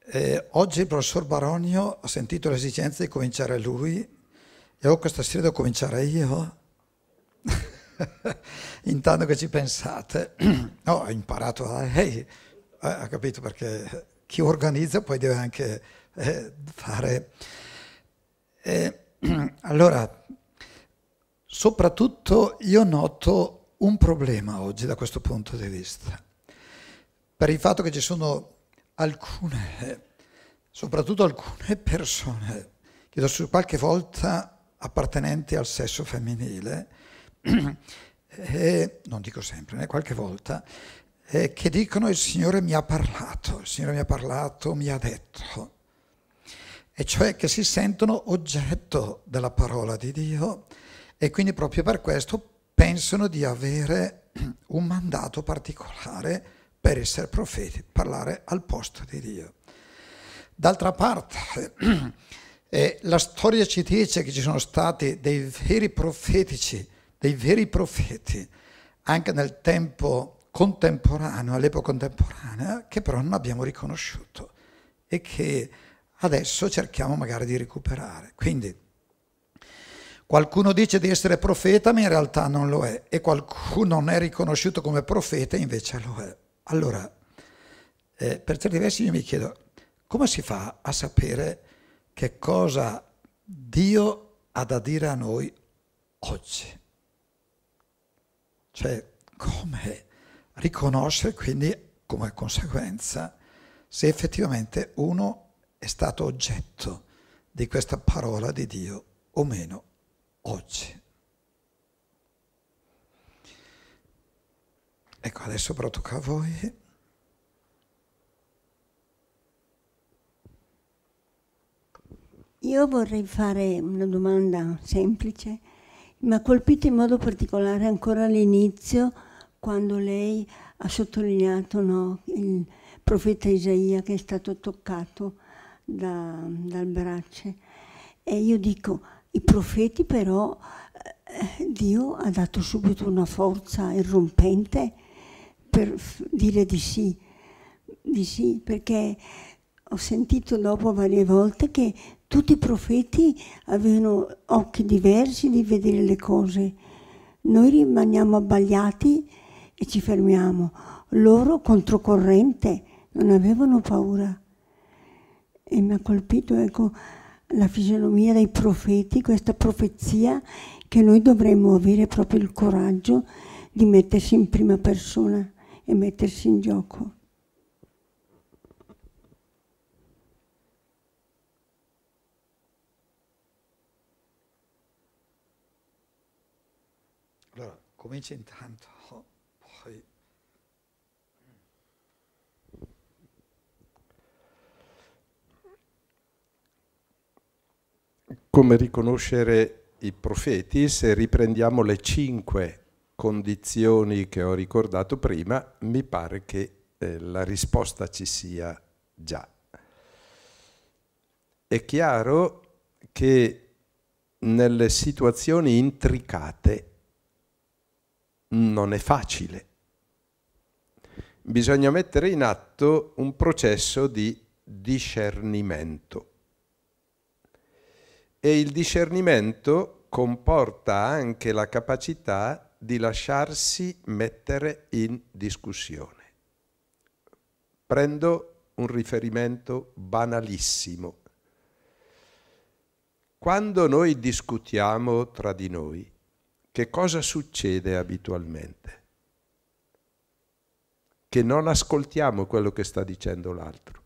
Eh, oggi il professor Baronio ha sentito l'esigenza di cominciare lui e oh, questa sera devo cominciare io. Intanto che ci pensate, no, ho imparato a... Hey, eh, ho capito perché chi organizza poi deve anche eh, fare... Eh, allora, soprattutto io noto un problema oggi da questo punto di vista, per il fatto che ci sono alcune, soprattutto alcune persone, chiedo qualche volta appartenenti al sesso femminile, e, non dico sempre, né qualche volta, eh, che dicono il Signore mi ha parlato, il Signore mi ha parlato, mi ha detto, e cioè che si sentono oggetto della parola di Dio e quindi proprio per questo pensano di avere un mandato particolare per essere profeti, parlare al posto di Dio. D'altra parte, eh, la storia ci dice che ci sono stati dei veri profetici, dei veri profeti, anche nel tempo contemporaneo, all'epoca contemporanea, che però non abbiamo riconosciuto e che adesso cerchiamo magari di recuperare. Quindi qualcuno dice di essere profeta, ma in realtà non lo è, e qualcuno non è riconosciuto come profeta, invece lo è. Allora, eh, per certi versi io mi chiedo come si fa a sapere che cosa Dio ha da dire a noi oggi? Cioè, come riconoscere quindi come conseguenza se effettivamente uno è stato oggetto di questa parola di Dio o meno oggi. Ecco, adesso però tocca a voi. Io vorrei fare una domanda semplice. Mi ha colpito in modo particolare ancora all'inizio quando lei ha sottolineato no, il profeta Isaia che è stato toccato da, dal braccio. E io dico, i profeti però eh, Dio ha dato subito una forza irrompente per dire di sì, di sì, perché ho sentito dopo varie volte che tutti i profeti avevano occhi diversi di vedere le cose. Noi rimaniamo abbagliati e ci fermiamo. Loro controcorrente non avevano paura. E mi ha colpito ecco, la fisionomia dei profeti, questa profezia che noi dovremmo avere proprio il coraggio di mettersi in prima persona e mettersi in gioco. Allora, comincia intanto, poi... Come riconoscere i profeti se riprendiamo le cinque condizioni che ho ricordato prima, mi pare che eh, la risposta ci sia già. È chiaro che nelle situazioni intricate non è facile. Bisogna mettere in atto un processo di discernimento. E il discernimento comporta anche la capacità di lasciarsi mettere in discussione. Prendo un riferimento banalissimo. Quando noi discutiamo tra di noi, che cosa succede abitualmente? Che non ascoltiamo quello che sta dicendo l'altro,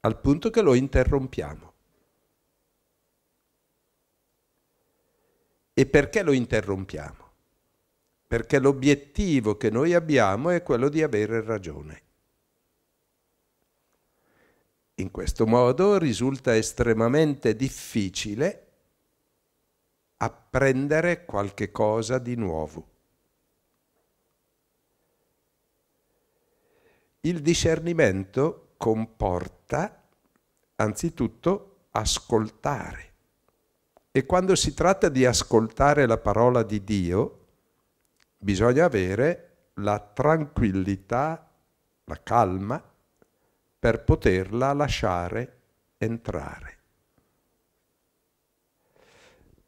al punto che lo interrompiamo. E perché lo interrompiamo? perché l'obiettivo che noi abbiamo è quello di avere ragione. In questo modo risulta estremamente difficile apprendere qualche cosa di nuovo. Il discernimento comporta anzitutto ascoltare. E quando si tratta di ascoltare la parola di Dio, bisogna avere la tranquillità, la calma, per poterla lasciare entrare.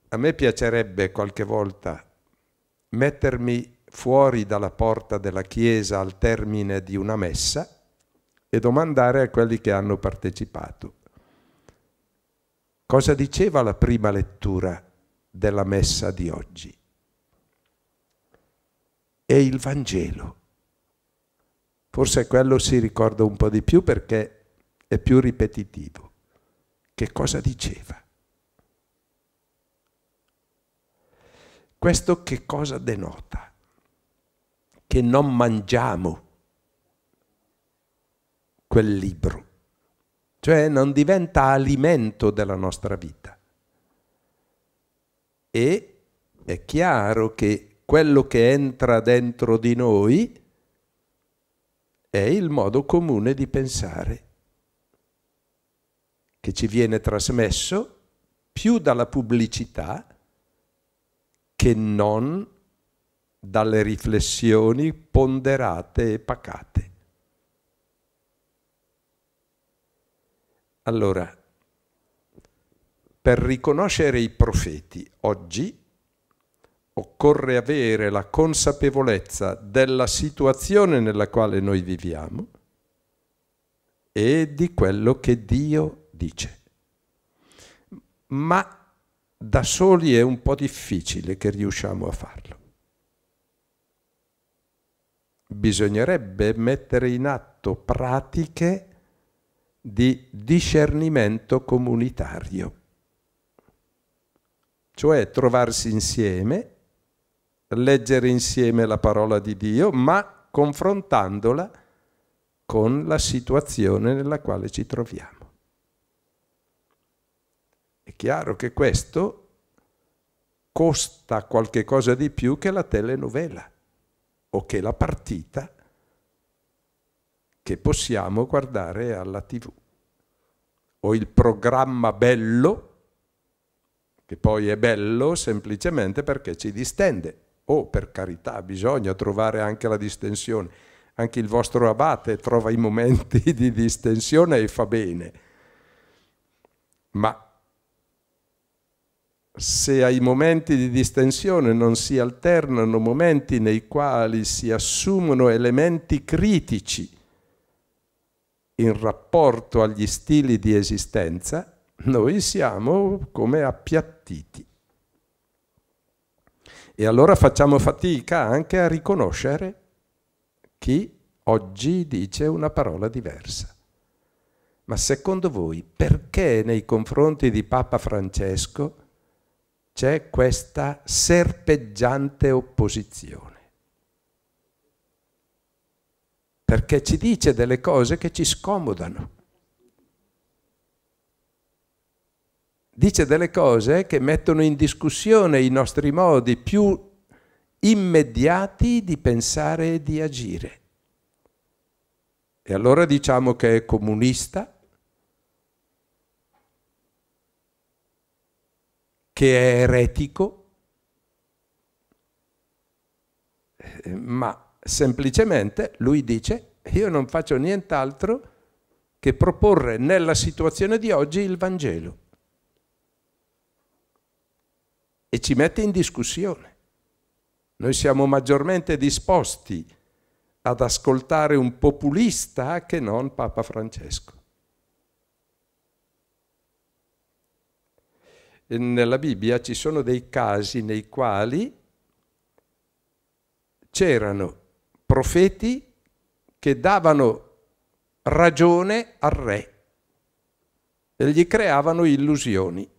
A me piacerebbe qualche volta mettermi fuori dalla porta della chiesa al termine di una messa e domandare a quelli che hanno partecipato. Cosa diceva la prima lettura della messa di oggi? e il Vangelo. Forse quello si ricorda un po' di più perché è più ripetitivo. Che cosa diceva? Questo che cosa denota? Che non mangiamo quel libro, cioè non diventa alimento della nostra vita. E è chiaro che quello che entra dentro di noi è il modo comune di pensare che ci viene trasmesso più dalla pubblicità che non dalle riflessioni ponderate e pacate. Allora, per riconoscere i profeti oggi occorre avere la consapevolezza della situazione nella quale noi viviamo e di quello che Dio dice. Ma da soli è un po' difficile che riusciamo a farlo. Bisognerebbe mettere in atto pratiche di discernimento comunitario, cioè trovarsi insieme leggere insieme la parola di Dio, ma confrontandola con la situazione nella quale ci troviamo. È chiaro che questo costa qualche cosa di più che la telenovela o che la partita che possiamo guardare alla tv o il programma bello che poi è bello semplicemente perché ci distende Oh, per carità, bisogna trovare anche la distensione. Anche il vostro abate trova i momenti di distensione e fa bene. Ma se ai momenti di distensione non si alternano momenti nei quali si assumono elementi critici in rapporto agli stili di esistenza, noi siamo come appiattiti. E allora facciamo fatica anche a riconoscere chi oggi dice una parola diversa. Ma secondo voi perché nei confronti di Papa Francesco c'è questa serpeggiante opposizione? Perché ci dice delle cose che ci scomodano dice delle cose che mettono in discussione i nostri modi più immediati di pensare e di agire. E allora diciamo che è comunista, che è eretico, eh, ma semplicemente lui dice io non faccio nient'altro che proporre nella situazione di oggi il Vangelo e ci mette in discussione. Noi siamo maggiormente disposti ad ascoltare un populista che non Papa Francesco. E nella Bibbia ci sono dei casi nei quali c'erano profeti che davano ragione al re e gli creavano illusioni.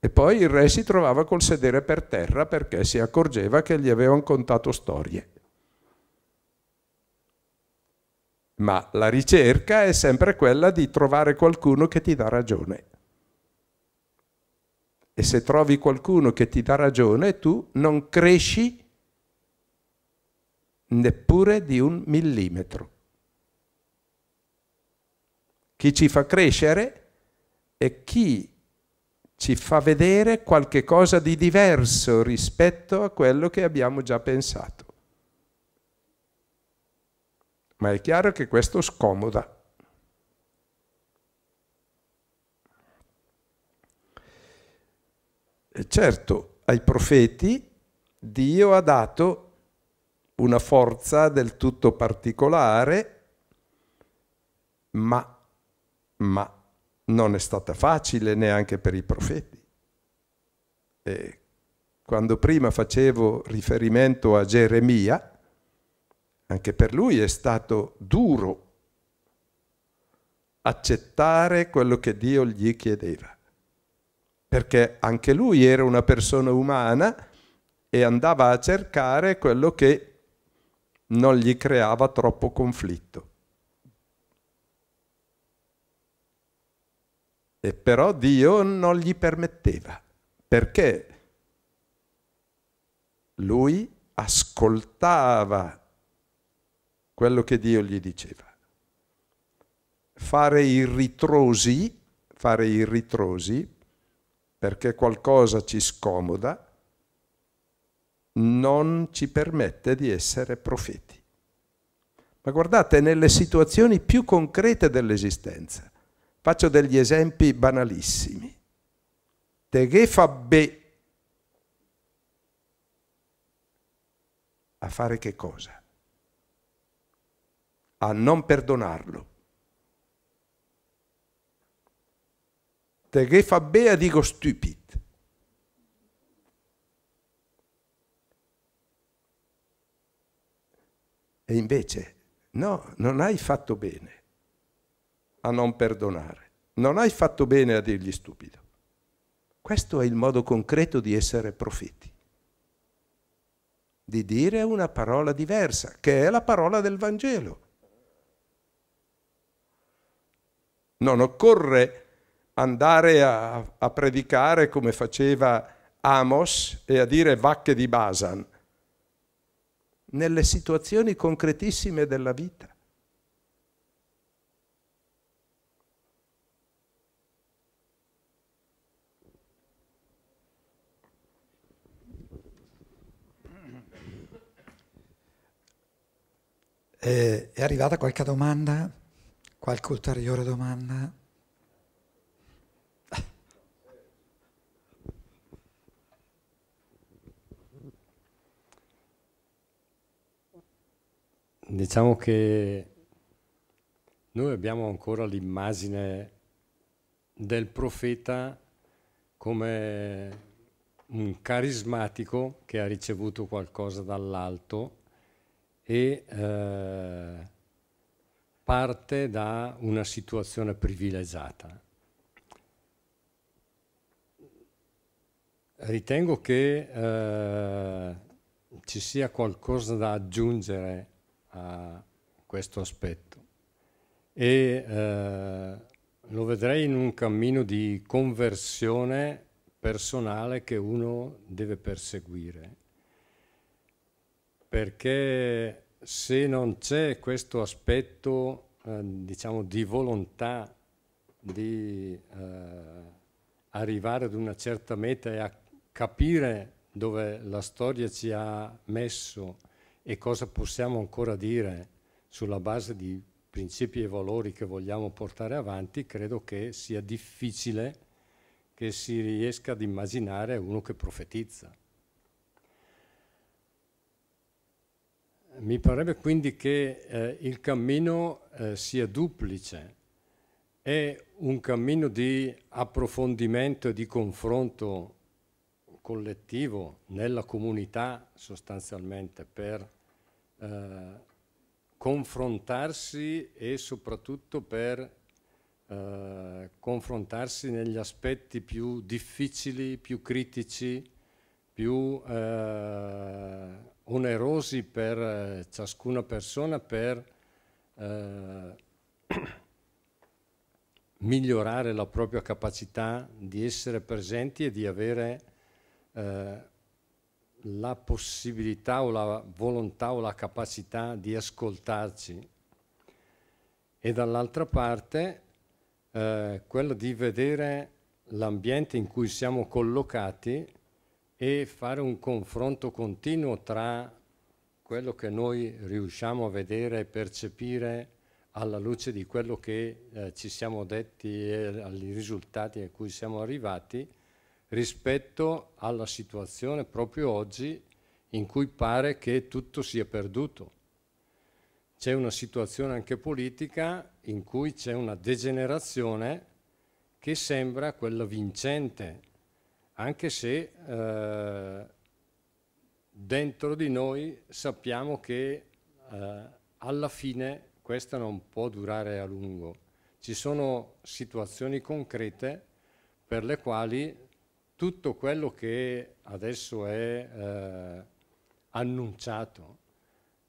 E poi il re si trovava col sedere per terra perché si accorgeva che gli avevano contato storie. Ma la ricerca è sempre quella di trovare qualcuno che ti dà ragione. E se trovi qualcuno che ti dà ragione, tu non cresci neppure di un millimetro. Chi ci fa crescere è chi ci fa vedere qualche cosa di diverso rispetto a quello che abbiamo già pensato. Ma è chiaro che questo scomoda. E certo, ai profeti Dio ha dato una forza del tutto particolare, ma, ma non è stata facile neanche per i profeti. E quando prima facevo riferimento a Geremia, anche per lui è stato duro accettare quello che Dio gli chiedeva, perché anche lui era una persona umana e andava a cercare quello che non gli creava troppo conflitto. E però Dio non gli permetteva, perché lui ascoltava quello che Dio gli diceva. Fare i ritrosi, fare i ritrosi, perché qualcosa ci scomoda, non ci permette di essere profeti. Ma guardate, nelle situazioni più concrete dell'esistenza, Faccio degli esempi banalissimi. Te che fa be a fare che cosa? A non perdonarlo. Te che fa be a dico stupid. E invece, no, non hai fatto bene a non perdonare. Non hai fatto bene a dirgli stupido. Questo è il modo concreto di essere profeti. Di dire una parola diversa, che è la parola del Vangelo. Non occorre andare a, a predicare come faceva Amos e a dire vacche di Basan nelle situazioni concretissime della vita. Eh, è arrivata qualche domanda? Qualche ulteriore domanda? Diciamo che noi abbiamo ancora l'immagine del profeta come un carismatico che ha ricevuto qualcosa dall'alto e eh, parte da una situazione privilegiata. Ritengo che eh, ci sia qualcosa da aggiungere a questo aspetto e eh, lo vedrei in un cammino di conversione personale che uno deve perseguire perché se non c'è questo aspetto eh, diciamo di volontà di eh, arrivare ad una certa meta e a capire dove la storia ci ha messo e cosa possiamo ancora dire sulla base di principi e valori che vogliamo portare avanti, credo che sia difficile che si riesca ad immaginare uno che profetizza. Mi parrebbe quindi che eh, il cammino eh, sia duplice. È un cammino di approfondimento e di confronto collettivo nella comunità sostanzialmente per eh, confrontarsi e soprattutto per eh, confrontarsi negli aspetti più difficili, più critici, più eh, onerosi per eh, ciascuna persona per eh, migliorare la propria capacità di essere presenti e di avere eh, la possibilità o la volontà o la capacità di ascoltarci e dall'altra parte eh, quella di vedere l'ambiente in cui siamo collocati e fare un confronto continuo tra quello che noi riusciamo a vedere e percepire alla luce di quello che eh, ci siamo detti e ai risultati a cui siamo arrivati rispetto alla situazione proprio oggi in cui pare che tutto sia perduto. C'è una situazione anche politica in cui c'è una degenerazione che sembra quella vincente anche se eh, dentro di noi sappiamo che eh, alla fine questa non può durare a lungo. Ci sono situazioni concrete per le quali tutto quello che adesso è eh, annunciato,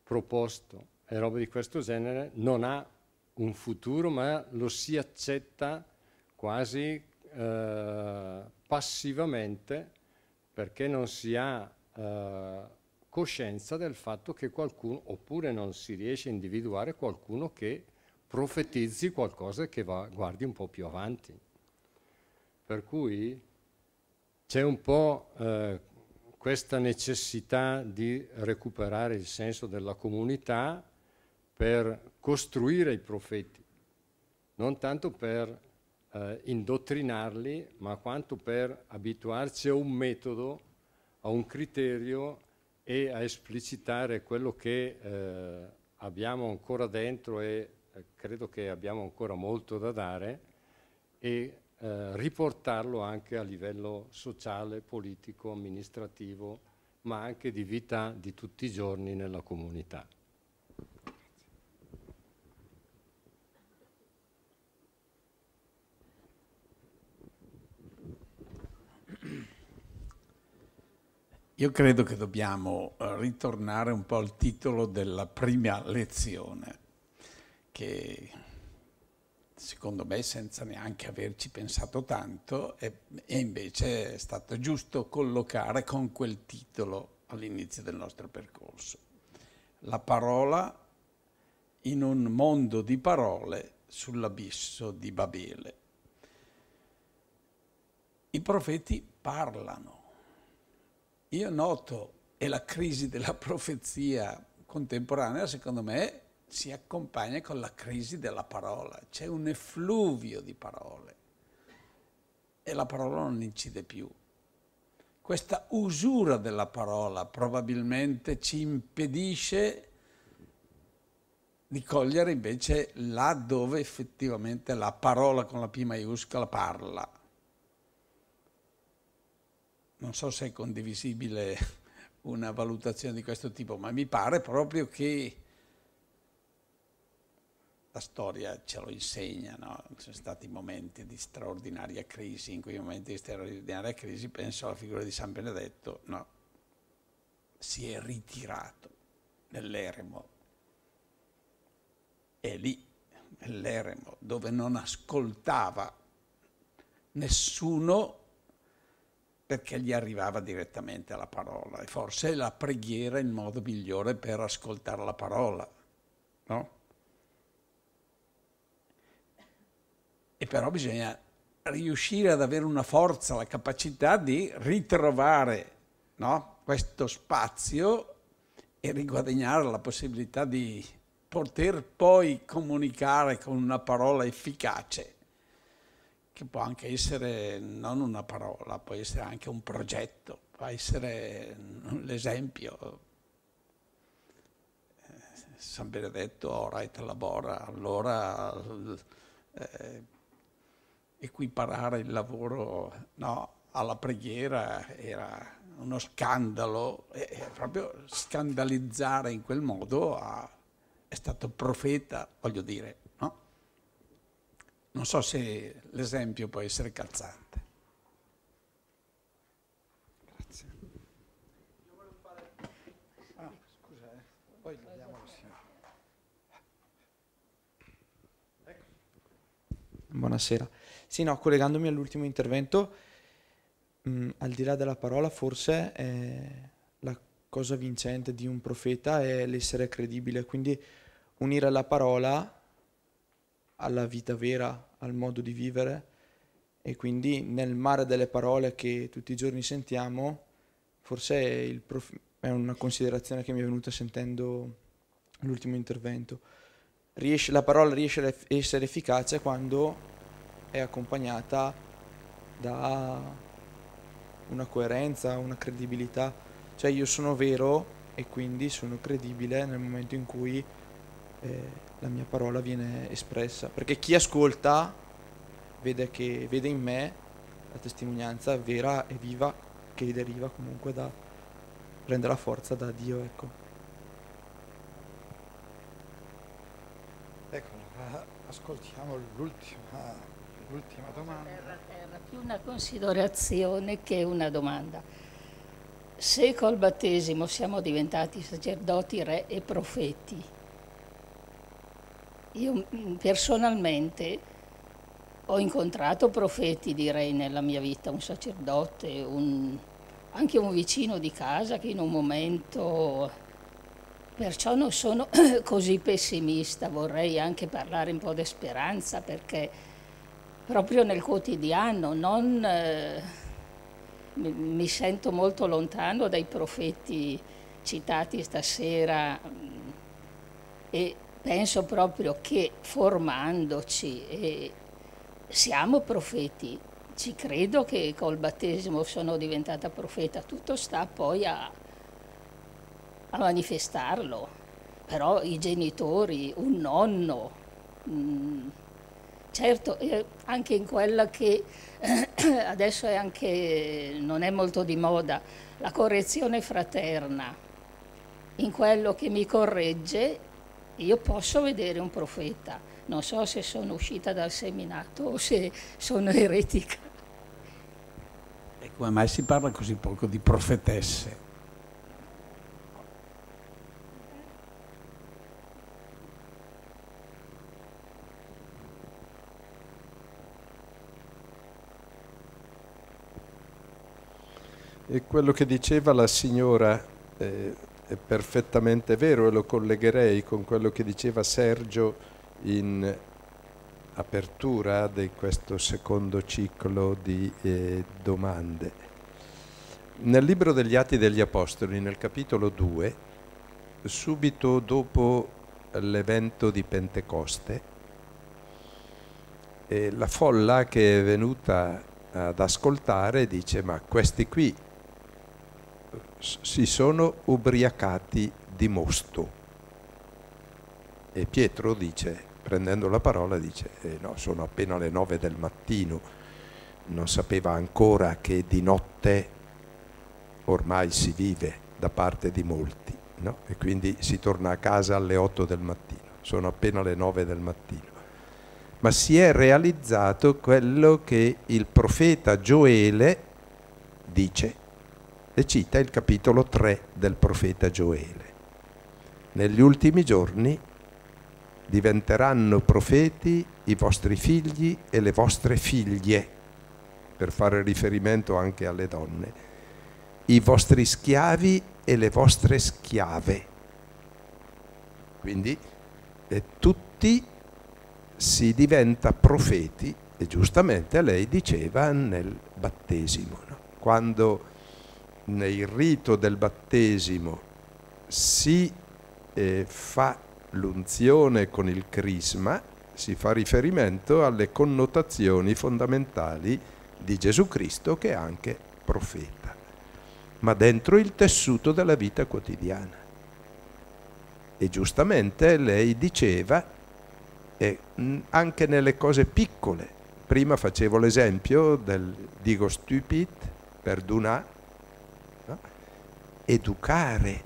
proposto e roba di questo genere non ha un futuro, ma lo si accetta quasi eh, passivamente perché non si ha eh, coscienza del fatto che qualcuno, oppure non si riesce a individuare qualcuno che profetizzi qualcosa che va, guardi un po' più avanti. Per cui c'è un po' eh, questa necessità di recuperare il senso della comunità per costruire i profeti, non tanto per eh, indottrinarli, ma quanto per abituarci a un metodo, a un criterio e a esplicitare quello che eh, abbiamo ancora dentro e eh, credo che abbiamo ancora molto da dare e eh, riportarlo anche a livello sociale, politico, amministrativo, ma anche di vita di tutti i giorni nella comunità. Io credo che dobbiamo eh, ritornare un po' al titolo della prima lezione, che secondo me senza neanche averci pensato tanto, è, è invece è stato giusto collocare con quel titolo all'inizio del nostro percorso. La parola in un mondo di parole sull'abisso di Babele. I profeti parlano io noto, e la crisi della profezia contemporanea, secondo me, si accompagna con la crisi della parola. C'è un effluvio di parole e la parola non incide più. Questa usura della parola probabilmente ci impedisce di cogliere invece là dove effettivamente la parola con la P maiuscola parla non so se è condivisibile una valutazione di questo tipo, ma mi pare proprio che la storia ce lo insegna, no? ci sono stati momenti di straordinaria crisi, in quei momenti di straordinaria crisi penso alla figura di San Benedetto, no? si è ritirato nell'eremo e lì nell'eremo dove non ascoltava nessuno perché gli arrivava direttamente la parola. E forse la preghiera è il modo migliore per ascoltare la parola, no? E però bisogna riuscire ad avere una forza, la capacità di ritrovare no? questo spazio e riguadagnare la possibilità di poter poi comunicare con una parola efficace che può anche essere non una parola, può essere anche un progetto, può essere mm, l'esempio. Eh, San Benedetto, ora et labora, allora eh, equiparare il lavoro no, alla preghiera era uno scandalo, e proprio scandalizzare in quel modo ha, è stato profeta, voglio dire, non so se l'esempio può essere calzante. Grazie. Io volevo fare... Ah, scusa, eh. poi gli diamo la ecco. Buonasera. Sì, no, collegandomi all'ultimo intervento, mh, mm, al di là della parola, forse eh, la cosa vincente di un profeta è l'essere credibile, quindi unire la parola alla vita vera, al modo di vivere e quindi nel mare delle parole che tutti i giorni sentiamo, forse è, prof... è una considerazione che mi è venuta sentendo l'ultimo intervento. Riesce, la parola riesce a essere efficace quando è accompagnata da una coerenza, una credibilità. Cioè io sono vero e quindi sono credibile nel momento in cui eh, la mia parola viene espressa, perché chi ascolta vede, che, vede in me la testimonianza vera e viva che deriva comunque da, prendere la forza da Dio, ecco. Ecco, ascoltiamo l'ultima, l'ultima domanda. Era, era più una considerazione che una domanda. Se col battesimo siamo diventati sacerdoti, re e profeti, io mm, personalmente ho incontrato profeti, direi, nella mia vita, un sacerdote, un, anche un vicino di casa che in un momento... Perciò non sono così pessimista, vorrei anche parlare un po' di speranza perché proprio nel quotidiano non, eh, mi sento molto lontano dai profeti citati stasera mm, e penso proprio che formandoci e siamo profeti, ci credo che col battesimo sono diventata profeta, tutto sta poi a, a manifestarlo, però i genitori, un nonno, mh, mm, certo eh, anche in quella che eh, adesso è anche, non è molto di moda, la correzione fraterna, in quello che mi corregge io posso vedere un profeta, non so se sono uscita dal seminato o se sono eretica. E come mai si parla così poco di profetesse? E quello che diceva la signora eh, è perfettamente vero e lo collegherei con quello che diceva Sergio in apertura di questo secondo ciclo di eh, domande. Nel libro degli Atti degli Apostoli, nel capitolo 2, subito dopo l'evento di Pentecoste, eh, la folla che è venuta ad ascoltare dice ma questi qui si sono ubriacati di mosto. E Pietro dice, prendendo la parola, dice, eh no, sono appena le nove del mattino, non sapeva ancora che di notte ormai si vive da parte di molti, no? e quindi si torna a casa alle otto del mattino, sono appena le nove del mattino. Ma si è realizzato quello che il profeta Gioele dice e cita il capitolo 3 del profeta Gioele. Negli ultimi giorni diventeranno profeti i vostri figli e le vostre figlie, per fare riferimento anche alle donne, i vostri schiavi e le vostre schiave. Quindi eh, tutti si diventa profeti e giustamente lei diceva nel battesimo, no? quando nel rito del battesimo si eh, fa l'unzione con il crisma, si fa riferimento alle connotazioni fondamentali di Gesù Cristo che è anche profeta, ma dentro il tessuto della vita quotidiana. E giustamente lei diceva, eh, anche nelle cose piccole, prima facevo l'esempio del digo stupid, perdona, educare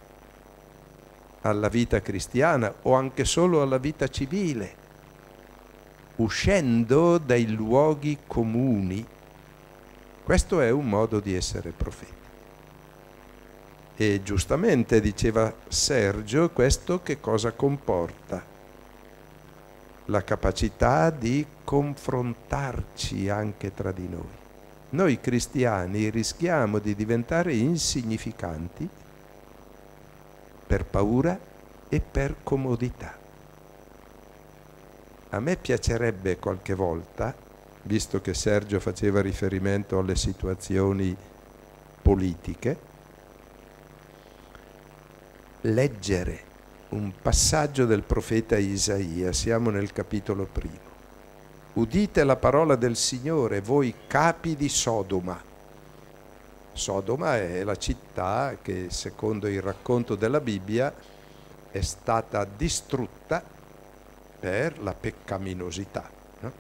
alla vita cristiana o anche solo alla vita civile, uscendo dai luoghi comuni. Questo è un modo di essere profeta. E giustamente diceva Sergio questo che cosa comporta? La capacità di confrontarci anche tra di noi noi cristiani rischiamo di diventare insignificanti per paura e per comodità. A me piacerebbe qualche volta, visto che Sergio faceva riferimento alle situazioni politiche, leggere un passaggio del profeta Isaia, siamo nel capitolo primo Udite la parola del Signore, voi capi di Sodoma. Sodoma è la città che, secondo il racconto della Bibbia, è stata distrutta per la peccaminosità. No?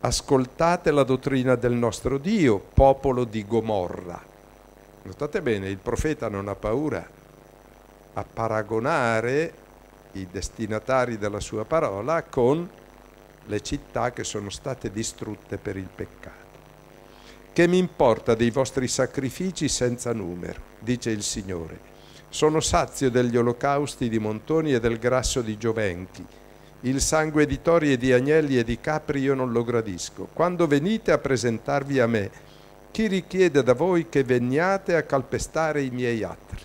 Ascoltate la dottrina del nostro Dio, popolo di Gomorra. Notate bene, il profeta non ha paura a paragonare i destinatari della sua parola con le città che sono state distrutte per il peccato. Che mi importa dei vostri sacrifici senza numero, dice il Signore. Sono sazio degli olocausti di montoni e del grasso di giovenchi. Il sangue di tori e di agnelli e di capri io non lo gradisco. Quando venite a presentarvi a me, chi richiede da voi che veniate a calpestare i miei atri?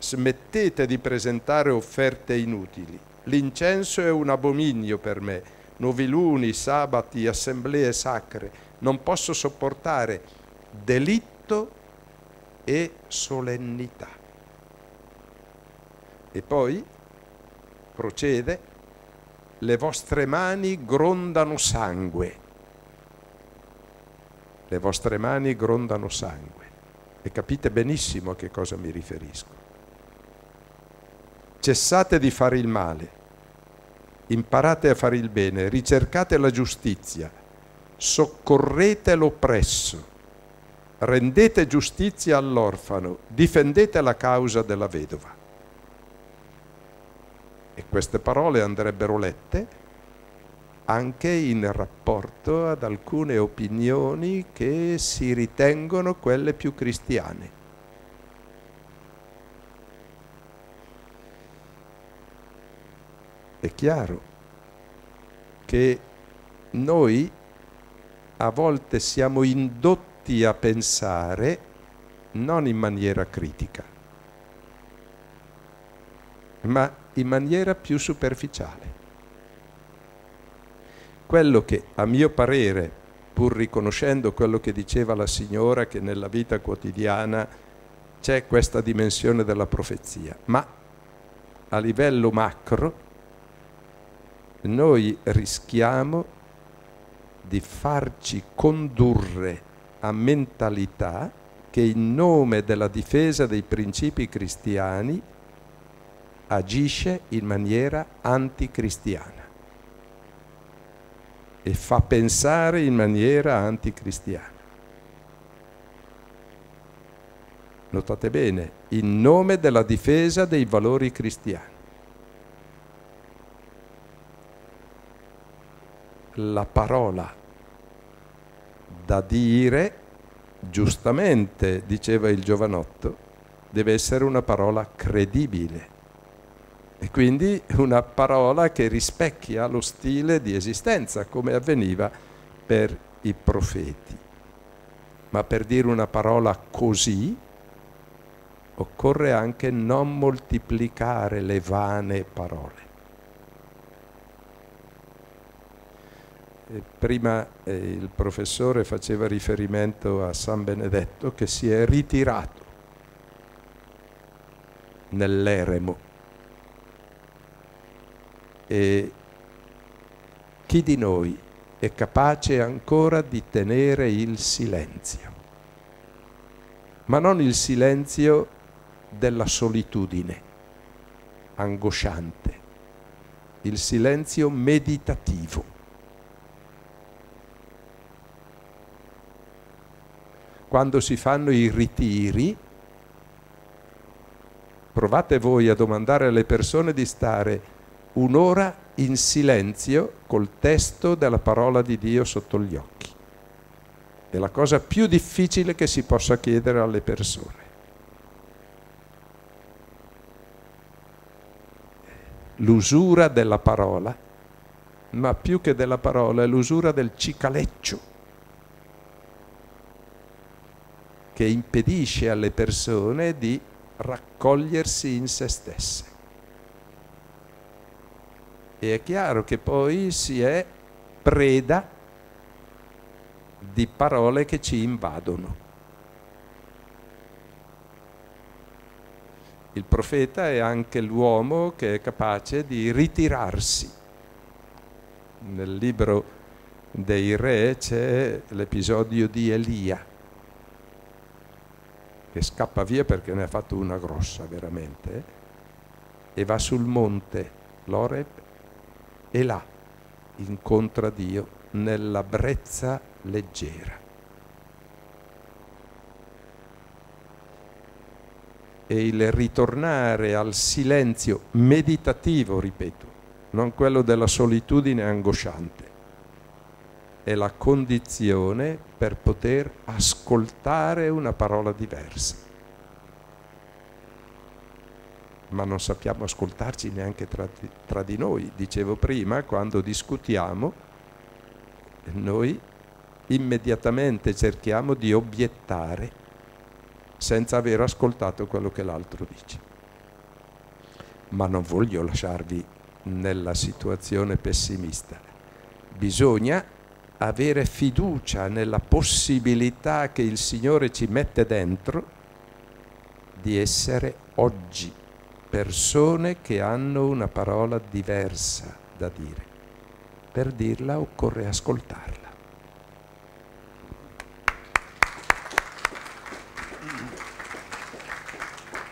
Smettete di presentare offerte inutili. L'incenso è un abominio per me noviluni, sabati, assemblee sacre. Non posso sopportare delitto e solennità. E poi procede, le vostre mani grondano sangue. Le vostre mani grondano sangue. E capite benissimo a che cosa mi riferisco. Cessate di fare il male imparate a fare il bene, ricercate la giustizia, soccorrete l'oppresso, rendete giustizia all'orfano, difendete la causa della vedova. E queste parole andrebbero lette anche in rapporto ad alcune opinioni che si ritengono quelle più cristiane è chiaro che noi a volte siamo indotti a pensare non in maniera critica, ma in maniera più superficiale. Quello che, a mio parere, pur riconoscendo quello che diceva la signora, che nella vita quotidiana c'è questa dimensione della profezia, ma a livello macro noi rischiamo di farci condurre a mentalità che in nome della difesa dei principi cristiani agisce in maniera anticristiana e fa pensare in maniera anticristiana. Notate bene, in nome della difesa dei valori cristiani. la parola da dire, giustamente diceva il giovanotto, deve essere una parola credibile e quindi una parola che rispecchia lo stile di esistenza come avveniva per i profeti. Ma per dire una parola così occorre anche non moltiplicare le vane parole Eh, prima eh, il professore faceva riferimento a San Benedetto che si è ritirato nell'eremo. E chi di noi è capace ancora di tenere il silenzio? Ma non il silenzio della solitudine angosciante, il silenzio meditativo quando si fanno i ritiri, provate voi a domandare alle persone di stare un'ora in silenzio col testo della parola di Dio sotto gli occhi. È la cosa più difficile che si possa chiedere alle persone. L'usura della parola, ma più che della parola è l'usura del cicaleccio che impedisce alle persone di raccogliersi in se stesse. E è chiaro che poi si è preda di parole che ci invadono. Il profeta è anche l'uomo che è capace di ritirarsi. Nel libro dei re c'è l'episodio di Elia che scappa via perché ne ha fatto una grossa veramente, e va sul monte Loreb e là incontra Dio nella brezza leggera. E il ritornare al silenzio meditativo, ripeto, non quello della solitudine angosciante, è la condizione per poter ascoltare una parola diversa. Ma non sappiamo ascoltarci neanche tra di, tra di noi. Dicevo prima, quando discutiamo, noi immediatamente cerchiamo di obiettare senza aver ascoltato quello che l'altro dice. Ma non voglio lasciarvi nella situazione pessimista. Bisogna avere fiducia nella possibilità che il Signore ci mette dentro di essere oggi persone che hanno una parola diversa da dire. Per dirla occorre ascoltarla.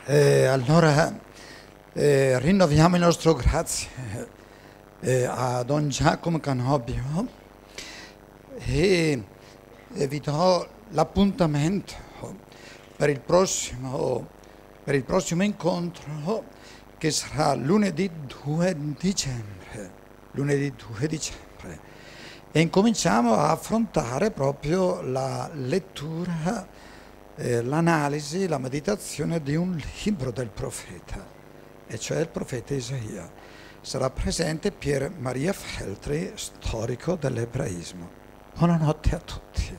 Eh, allora eh, rinnoviamo il nostro grazie eh, a Don Giacomo Canobbio e vi do l'appuntamento per il prossimo, per il prossimo incontro che sarà lunedì 2 dicembre. Lunedì 2 dicembre. E incominciamo a affrontare proprio la lettura, eh, l'analisi, la meditazione di un libro del profeta, e cioè il profeta Isaia sarà presente Pier Maria Feltri, storico dell'ebraismo. 하나는어떻게어떻게